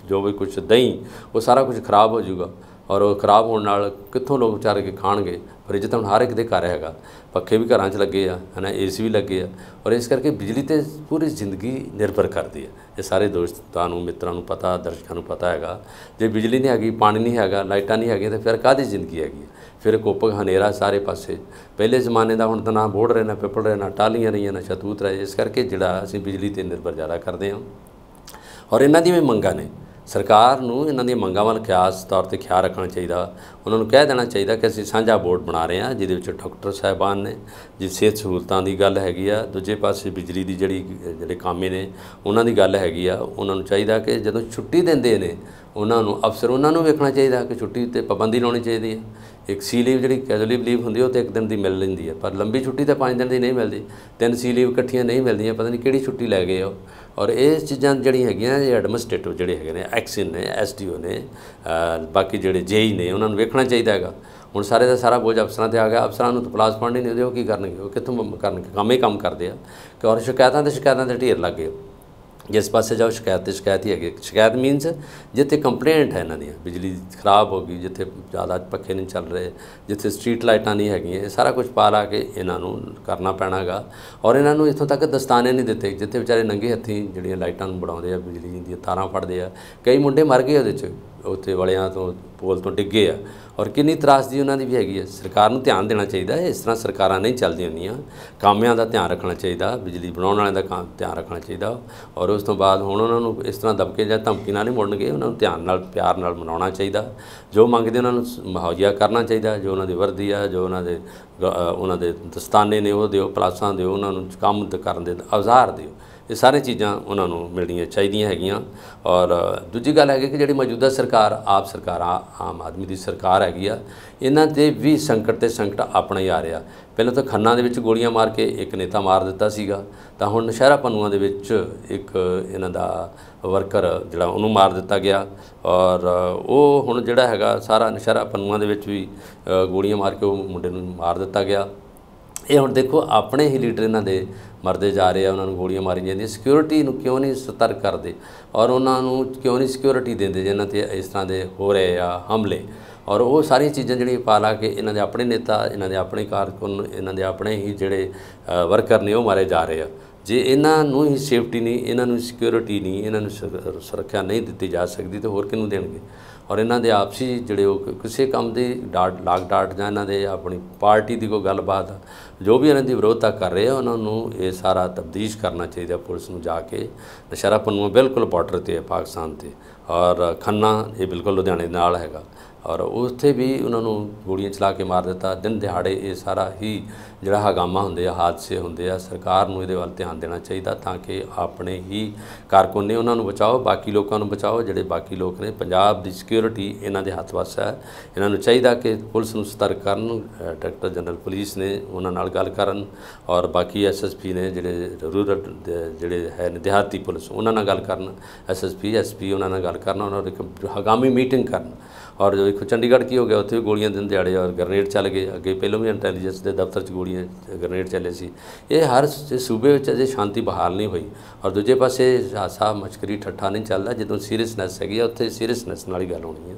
A: ਜੋ ਵੀ ਕੁਝ ਦਹੀਂ ਉਹ ਸਾਰਾ ਕੁਝ ਖਰਾਬ ਹੋ ਜਾਊਗਾ ਔਰ ਉਹ ਖਰਾਬ ਹੋਣ ਨਾਲ ਕਿੱਥੋਂ ਲੋਕ ਵਿਚਾਰੇ ਕੇ ਖਾਣਗੇ ਫ੍ਰਿਜ ਤਾਂ ਹਰ ਇੱਕ ਦੇ ਘਰ ਹੈਗਾ ਪੱਖੇ ਵੀ ਘਰਾਂ 'ਚ ਲੱਗੇ ਆ ਹਨਾ ਏਸੀ ਵੀ ਲੱਗੇ ਆ ਔਰ ਇਸ ਕਰਕੇ ਬਿਜਲੀ ਤੇ ਪੂਰੀ ਜ਼ਿੰਦਗੀ ਨਿਰਭਰ ਕਰਦੀ ਹੈ ਇਹ ਸਾਰੇ ਦੋਸਤਾਂ ਨੂੰ ਮਿੱਤਰਾਂ ਨੂੰ ਪਤਾ ਦਰਸ਼ਕਾਂ ਨੂੰ ਪਤਾ ਹੈਗਾ ਜੇ ਬਿਜਲੀ ਨਹੀਂ ਹੈਗੀ ਪਾਣੀ ਨਹੀਂ ਹੈਗਾ ਲਾਈਟਾਂ ਨਹੀਂ ਹੈਗੀਆਂ ਤਾਂ ਫਿਰ ਕਾਦੀ ਜ਼ਿੰਦਗੀ ਹੈਗੀ ਫਿਰ ਕੋਪਕ ਹਨੇਰਾ ਸਾਰੇ ਪਾਸੇ ਪਹਿਲੇ ਜ਼ਮਾਨੇ ਦਾ ਹੁਣ ਤਾਂ ਨਾ ਬੋੜ ਰਹਿਣਾ ਪਿੱਪਲ ਰਹਿਣਾ ਟਾਲੀਆਂ ਰਹੀਆਂ ਨਾ ਛਤੂਤ ਰਹੇ ਇਸ ਕਰਕੇ ਜਿਹੜਾ ਅਸੀਂ ਬਿਜਲੀ ਤੇ ਨਿਰਭਰ ਜ਼ਿਆਦਾ ਕਰਦੇ ਹਾਂ ਔਰ ਇਹਨਾਂ ਦੀ ਵੀ ਮੰਗਾਂ ਨੇ ਸਰਕਾਰ ਨੂੰ ਇਹਨਾਂ ਦੀਆਂ ਮੰਗਾਂ ਵੱਲ ਖਾਸ ਤੌਰ ਤੇ ਖਿਆਲ ਰੱਖਣਾ ਚਾਹੀਦਾ ਉਹਨਾਂ ਨੂੰ ਕਹਿ ਦੇਣਾ ਚਾਹੀਦਾ ਕਿ ਅਸੀਂ ਸਾਂਝਾ ਬੋਰਡ ਬਣਾ ਰਹੇ ਹਾਂ ਜਿਹਦੇ ਵਿੱਚ ਡਾਕਟਰ ਸਾਹਿਬਾਨ ਨੇ ਜਿਸ ਸਿਹਤ ਸਹੂਲਤਾਂ ਦੀ ਗੱਲ ਹੈਗੀ ਆ ਦੂਜੇ ਪਾਸੇ ਬਿਜਲੀ ਦੀ ਜਿਹੜੀ ਜਿਹੜੇ ਕਾਮੇ ਨੇ ਉਹਨਾਂ ਦੀ ਗੱਲ ਹੈਗੀ ਆ ਉਹਨਾਂ ਨੂੰ ਚਾਹੀਦਾ ਕਿ ਜਦੋਂ ਛੁੱਟੀ ਦਿੰਦੇ ਨੇ ਉਹਨਾਂ ਨੂੰ ਅਫਸਰ ਉਹਨਾਂ ਨੂੰ ਵੇਖਣਾ ਚਾਹੀਦਾ ਕਿ ਛੁੱਟੀ ਤੇ ਪਾਬੰਦੀ ਲਾਉਣੀ ਚਾਹੀਦੀ ਹੈ ਇੱਕ ਸੀ ਲੀਵ ਜਿਹੜੀ ਕੈਜੂਅਲੀ ਲੀਵ ਹੁੰਦੀ ਉਹ ਤੇ ਇੱਕ ਦਿਨ ਦੀ ਮਿਲ ਲੈਂਦੀ ਹੈ ਪਰ ਲੰਬੀ ਛੁੱਟੀ ਤਾਂ 5 ਦਿਨ ਦੀ ਨਹੀਂ ਮਿਲਦੀ ਤਿੰਨ ਸੀ ਲੀਵ ਇਕੱਠੀਆਂ ਨਹੀਂ ਮਿਲਦੀਆਂ ਪਤਾ ਨਹੀਂ ਕਿਹੜੀ ਛੁੱਟੀ ਲੈ ਗਏ ਉਹ ਔਰ ਇਹ ਚੀਜ਼ਾਂ ਜਿਹੜੀ ਹੈਗੀਆਂ ਇਹ ਐਡਮਿਨਿਸਟ੍ਰੇਟਿਵ ਜਿਹੜੇ ਹੈਗੇ ਨੇ ਐਕਸਿਨ ਨੇ ਐਸਡੀਓ ਨੇ ਬਾਕੀ ਜਿਹੜੇ ਜੇਈ ਨੇ ਉਹਨਾਂ ਨੂੰ ਵੇਖਣਾ ਚਾਹੀਦਾ ਹੈਗਾ ਹੁਣ ਸਾਰੇ ਦਾ ਸਾਰਾ ਬੋਝ ਅਫਸਰਾਂ ਤੇ ਆ ਗਿਆ ਅਫਸਰਾਂ ਨੂੰ ਪਲਾਸ ਫੰਡ ਨਹੀਂ ਦਿੰਦੇ ਕੀ ਕਰਨਗੇ ਉਹ ਕਿੱਥੋਂ ਕਰਨਗੇ ਕੰਮ ਹੀ ਕੰਮ ਕਰਦੇ ਆ ਕਿ ਔਰ ਸ਼ਿਕਾਇਤਾਂ ਤੇ ਸ਼ਿਕਾਇਤਾਂ ਦੇ ਢੇਰ ਲੱਗੇ ਜਿਸ ਪਾਸੇ ਜਾਓ ਸ਼ਿਕਾਇਤ ਤੇ ਸ਼ਿਕਾਇਤ ਹੀ ਹੈਗੀ ਸ਼ਿਕਾਇਤ ਮੀਨਸ ਜਿੱਥੇ ਕੰਪਲੇਂਟ ਹੈ ਇਹਨਾਂ ਦੀ ਬਿਜਲੀ ਖਰਾਬ ਹੋ ਗਈ ਜਿੱਥੇ ਜ਼ਿਆਦਾ ਪੱਖੇ ਨਹੀਂ ਚੱਲ ਰਹੇ ਜਿੱਥੇ ਸਟਰੀਟ ਲਾਈਟਾਂ ਨਹੀਂ ਹੈਗੀਆਂ ਇਹ ਸਾਰਾ ਕੁਝ ਪਾਲਾ ਕੇ ਇਹਨਾਂ ਨੂੰ ਕਰਨਾ ਪੈਣਾਗਾ ਔਰ ਇਹਨਾਂ ਨੂੰ ਇੱਥੋਂ ਤੱਕ ਦਸਤਾਨੇ ਨਹੀਂ ਦਿੱਤੇ ਜਿੱਥੇ ਵਿਚਾਰੇ ਨੰਗੇ ਹੱਥੀ ਜਿਹੜੀਆਂ ਲਾਈਟਾਂ ਨੂੰ ਬੜਾਉਂਦੇ ਆ ਬਿਜਲੀ ਦੀਆਂ ਤਾਰਾਂ ਫੜਦੇ ਆ ਕਈ ਮੁੰਡੇ ਮਰ ਗਏ ਉਹਦੇ 'ਚ ਉੱਥੇ ਵਾਲਿਆਂ ਤੋਂ ਪੋਲ ਤੋਂ ਡਿੱਗੇ ਆ ਔਰ ਕਿੰਨੀ ਤਰਾਸਦੀ ਉਹਨਾਂ ਦੀ ਵੀ ਹੈਗੀ ਹੈ ਸਰਕਾਰ ਨੂੰ ਧਿਆਨ ਦੇਣਾ ਚਾਹੀਦਾ ਹੈ ਇਸ ਤਰ੍ਹਾਂ ਸਰਕਾਰਾਂ ਨਹੀਂ ਚੱਲਦੀਆਂ ਹੁੰਦੀਆਂ ਕਾਮਿਆਂ ਦਾ ਧਿਆਨ ਰੱਖਣਾ ਚਾਹੀਦਾ ਬਿਜਲੀ ਬਣਾਉਣ ਵਾਲਿਆਂ ਦਾ ਕੰਮ ਧਿਆਨ ਰੱਖਣਾ ਚਾਹੀਦਾ ਔਰ ਉਸ ਤੋਂ ਬਾਅਦ ਹੁਣ ਉਹਨਾਂ ਨੂੰ ਇਸ ਤਰ੍ਹਾਂ ਦਬਕੇ ਜਾਂ ਧਮਕੀ ਨਾਲ ਨਹੀਂ ਮੁੜਨਗੇ ਉਹਨਾਂ ਨੂੰ ਧਿਆਨ ਨਾਲ ਪਿਆਰ ਨਾਲ ਮਨਾਉਣਾ ਚਾਹੀਦਾ ਜੋ ਮੰਗਦੇ ਉਹਨਾਂ ਨੂੰ ਮਹੌਜਿਆ ਕਰਨਾ ਚਾਹੀਦਾ ਜੋ ਉਹਨਾਂ ਦੀ ਵਰਦੀ ਆ ਜੋ ਉਹਨਾਂ ਦੇ ਉਹਨਾਂ ਦੇ ਦਸਤਾਨੇ ਨੇ ਉਹ ਦਿਓ ਪਲਾਸਾਂ ਦਿਓ ਉਹਨਾਂ ਨੂੰ ਕੰਮ ਕਰਨ ਦੇ ਔਜ਼ਾਰ ਦਿਓ ਇਹ ਸਾਰੇ ਚੀਜ਼ਾਂ ਉਹਨਾਂ ਨੂੰ ਮਿਲਣੀਆਂ ਚਾਹੀਦੀਆਂ ਹੈਗੀਆਂ ਔਰ ਦੂਜੀ ਗੱਲ ਹੈਗੀ ਕਿ ਜਿਹੜੀ ਮੌਜੂਦਾ ਸਰਕਾਰ ਆਪ ਸਰਕਾਰ ਆਮ ਆਦਮੀ ਦੀ ਸਰਕਾਰ ਹੈਗੀ ਆ ਇਹਨਾਂ ਤੇ ਵੀ ਸੰਕਟ ਤੇ ਸੰਕਟ ਆਪਣਾ ਹੀ ਆ ਰਿਹਾ ਪਹਿਲਾਂ ਤਾਂ ਖੰਨਾ ਦੇ ਵਿੱਚ ਗੋਲੀਆਂ ਮਾਰ ਕੇ ਇੱਕ ਨੇਤਾ ਮਾਰ ਦਿੱਤਾ ਸੀਗਾ ਤਾਂ ਹੁਣ ਨਸ਼ਹਿਰਾ ਪੰਨੂਆਂ ਦੇ ਵਿੱਚ ਇੱਕ ਇਹਨਾਂ ਦਾ ਵਰਕਰ ਜਿਹੜਾ ਉਹਨੂੰ ਮਾਰ ਦਿੱਤਾ ਗਿਆ ਔਰ ਉਹ ਹੁਣ ਜਿਹੜਾ ਹੈਗਾ ਸਾਰਾ ਨਸ਼ਹਿਰਾ ਪੰਨੂਆਂ ਦੇ ਵਿੱਚ ਵੀ ਗੋਲੀਆਂ ਮਾਰ ਕੇ ਉਹ ਮੁੰਡੇ ਨੂੰ ਮਾਰ ਦਿੱਤਾ ਗਿਆ ਇਹ ਹੁਣ ਦੇਖੋ ਆਪਣੇ ਹੀ ਲੀਡਰ ਇਹਨਾਂ ਦੇ ਮਰਦੇ ਜਾ ਰਹੇ ਆ ਉਹਨਾਂ ਨੂੰ ਗੋਲੀਆਂ ਮਾਰੀ ਜਾਂਦੀਆਂ ਸਿਕਿਉਰਿਟੀ ਨੂੰ ਕਿਉਂ ਨਹੀਂ ਸਤਰਕ ਕਰਦੇ ਔਰ ਉਹਨਾਂ ਨੂੰ ਕਿਉਂ ਨਹੀਂ ਸਿਕਿਉਰਿਟੀ ਦਿੰਦੇ ਜਿਨ੍ਹਾਂ ਤੇ ਇਸ ਤਰ੍ਹਾਂ ਦੇ ਹੋ ਰਹੇ ਆ ਹਮਲੇ ਔਰ ਉਹ ਸਾਰੀਆਂ ਚੀਜ਼ਾਂ ਜਿਹੜੀਆਂ ਪਾਲਾ ਕੇ ਇਹਨਾਂ ਦੇ ਆਪਣੇ ਨੇਤਾ ਇਹਨਾਂ ਦੇ ਆਪਣੇ ਕਾਰਕੁਨ ਇਹਨਾਂ ਦੇ ਆਪਣੇ ਹੀ ਜਿਹੜੇ ਵਰਕਰ ਨੇ ਉਹ ਮਾਰੇ ਜਾ ਰਹੇ ਆ ਜੇ ਇਹਨਾਂ ਨੂੰ ਹੀ ਸੇਫਟੀ ਨਹੀਂ ਇਹਨਾਂ ਨੂੰ ਸਿਕਿਉਰਿਟੀ ਨਹੀਂ ਇਹਨਾਂ ਨੂੰ ਸੁਰੱਖਿਆ ਨਹੀਂ ਦਿੱਤੀ ਜਾ ਸਕਦੀ ਤੇ ਹੋਰ ਕਿਹਨੂੰ ਦੇਣਗੇ ਔਰ ਇਹਨਾਂ ਦੇ ਆਪਸੀ ਜਿਹੜੇ ਉਹ ਕਿਸੇ ਕੰਮ ਦੇ ਡਾਟ ਲਾਗ ਡਾਟ ਜਾਂ ਇਹਨਾਂ ਦੇ ਆਪਣੀ ਪਾਰਟੀ ਦੀ ਕੋਈ ਗੱਲਬਾਤ ਜੋ ਵੀ ਇਹਨਾਂ ਦੀ ਵਿਰੋਧਤਾ ਕਰ ਰਹੇ ਆ ਉਹਨਾਂ ਨੂੰ ਇਹ ਸਾਰਾ ਤਬਦੀਸ਼ ਕਰਨਾ ਚਾਹੀਦਾ ਪੁਲਿਸ ਨੂੰ ਜਾ ਕੇ ਨਸ਼ਰਾ ਪੰਨੂ ਬਿਲਕੁਲ ਬਾਰਡਰ ਤੇ ਹੈ ਪਾਕਿਸਤਾਨ ਤੇ ਔਰ ਖੰਨਾ ਇਹ ਬਿਲਕੁਲ ਲੁਧਿਆਣੇ ਨਾਲ ਹੈਗਾ ਔਰ ਉੱਥੇ ਵੀ ਉਹਨਾਂ ਨੂੰ ਗੋਲੀਆਂ ਚਲਾ ਕੇ ਮਾਰ ਦਿੱਤਾ ਦਿਨ ਦਿਹਾੜੇ ਇਹ ਸਾਰਾ ਹੀ ਜਿਹੜਾ ਹਗਾਮਾ ਹੁੰਦੇ ਆ ਹਾਦਸੇ ਹੁੰਦੇ ਆ ਸਰਕਾਰ ਨੂੰ ਇਹਦੇ ਵੱਲ ਧਿਆਨ ਦੇਣਾ ਚਾਹੀਦਾ ਤਾਂ ਕਿ ਆਪਣੇ ਹੀ ਕਾਰਕੁਨ ਨੇ ਉਹਨਾਂ ਨੂੰ ਬਚਾਓ ਬਾਕੀ ਲੋਕਾਂ ਨੂੰ ਬਚਾਓ ਜਿਹੜੇ ਬਾਕੀ ਲੋਕ ਨੇ ਪੰਜਾਬ ਦੀ ਸਿਕਿਉਰਿਟੀ ਇਹਨਾਂ ਦੇ ਹੱਥ ਵਸ ਹੈ ਇਹਨਾਂ ਨੂੰ ਚਾਹੀਦਾ ਕਿ ਪੁਲਿਸ ਨੂੰ ਸਤਰਕ ਕਰਨ ਡਾਇਰੈਕਟਰ ਜਨਰਲ ਪੁਲਿਸ ਨੇ ਉਹਨਾਂ ਨਾਲ ਗੱਲ ਕਰਨ ਔਰ ਬਾਕੀ ਐਸਐਸਪੀ ਨੇ ਜਿਹੜੇ ਰੂਰਲ ਜਿਹੜੇ ਹੈ ਨਿਹਾਤੀ ਪੁਲਿਸ ਉਹਨਾਂ ਨਾਲ ਗੱਲ ਕਰਨ ਐਸਐਸਪੀ ਐਸਪੀ ਉਹਨਾਂ ਨਾਲ ਗੱਲ ਕਰਨ ਉਹਨਾਂ ਦੀ ਹਗਾਮੀ ਮੀਟਿੰਗ ਕਰਨ ਔਰ ਜੋ ਇੱਕ ਚੰਡੀਗੜ੍ਹ ਕੀ ਹੋ ਗਿਆ ਉੱਥੇ ਗੋਲੀਆਂ ਦਿਨ ਦਿਹਾੜੇ ਔਰ ਗ੍ਰਨੇਡ ਚੱਲ ਗਏ ਅੱਗੇ ਪਹਿਲਾਂ ਵੀ ਇੰਟੈਲੀਜੈਂਸ ਦੇ ਦਫ਼ਤਰ 'ਚ ਗੋਲੀਆਂ ਗੋਲੀਆਂ ਗ੍ਰਨੇਡ ਚੱਲੇ ਸੀ ਇਹ ਹਰ ਸੂਬੇ ਵਿੱਚ ਅਜੇ ਸ਼ਾਂਤੀ ਬਹਾਲ ਨਹੀਂ ਹੋਈ ਔਰ ਦੂਜੇ ਪਾਸੇ ਸਾਹ ਮਸ਼ਕਰੀ ਠੱਠਾ ਨਹੀਂ ਚੱਲਦਾ ਜਦੋਂ ਸੀਰੀਅਸਨੈਸ ਹੈਗੀ ਉੱਥੇ ਸੀਰੀਅਸਨੈਸ ਨਾਲ ਹੀ ਗੱਲ ਹੋਣੀ ਹੈ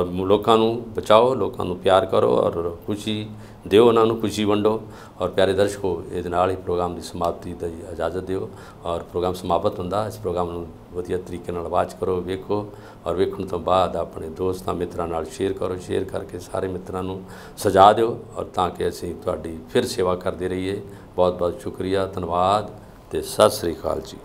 A: ਔਰ ਲੋਕਾਂ ਨੂੰ ਬਚਾਓ ਲੋਕਾਂ ਨੂੰ ਪਿਆਰ ਕਰੋ ਔਰ ਖੁਸ਼ੀ ਦਿਓ ਉਹਨਾਂ ਨੂੰ ਖੁਸ਼ੀ ਵੰਡੋ ਔਰ ਪਿਆਰੇ ਦਰਸ਼ਕੋ ਇਹਦੇ ਨਾਲ ਹੀ ਪ੍ਰੋਗਰਾਮ ਦੀ ਸਮਾਪਤੀ ਦੀ ਇਜਾਜ਼ਤ ਦਿਓ ਔਰ ਪ੍ਰੋਗਰਾਮ ਸਮਾਪਤ ਹੁੰਦਾ ਇਸ ਪ੍ਰੋਗਰਾਮ ਨੂੰ ਵਧੀਆ ਤਰੀਕੇ ਨਾਲ ਵਾਚ ਕਰੋ ਵੇਖੋ ਔਰ ਵੇਖਣ ਤੋਂ ਬਾਅਦ ਆਪਣੇ ਦੋਸਤਾਂ ਮਿੱਤਰਾਂ ਨਾਲ ਸ਼ੇਅਰ ਕਰੋ ਸ਼ੇਅਰ ਕਰਕੇ ਸਾਰੇ ਮਿੱਤਰਾਂ ਨੂੰ ਸਜਾ ਦਿਓ ਔਰ ਤਾਂ ਕਿ ਅਸੀਂ ਤੁਹਾਡੀ ਫਿਰ ਸੇਵਾ ਕਰਦੇ ਰਹੀਏ ਬਹੁਤ ਬਹੁਤ ਸ਼ੁਕਰੀਆ ਧੰਨਵਾਦ ਤੇ ਸਤਿ ਸ੍ਰੀ ਅਕਾਲ ਜੀ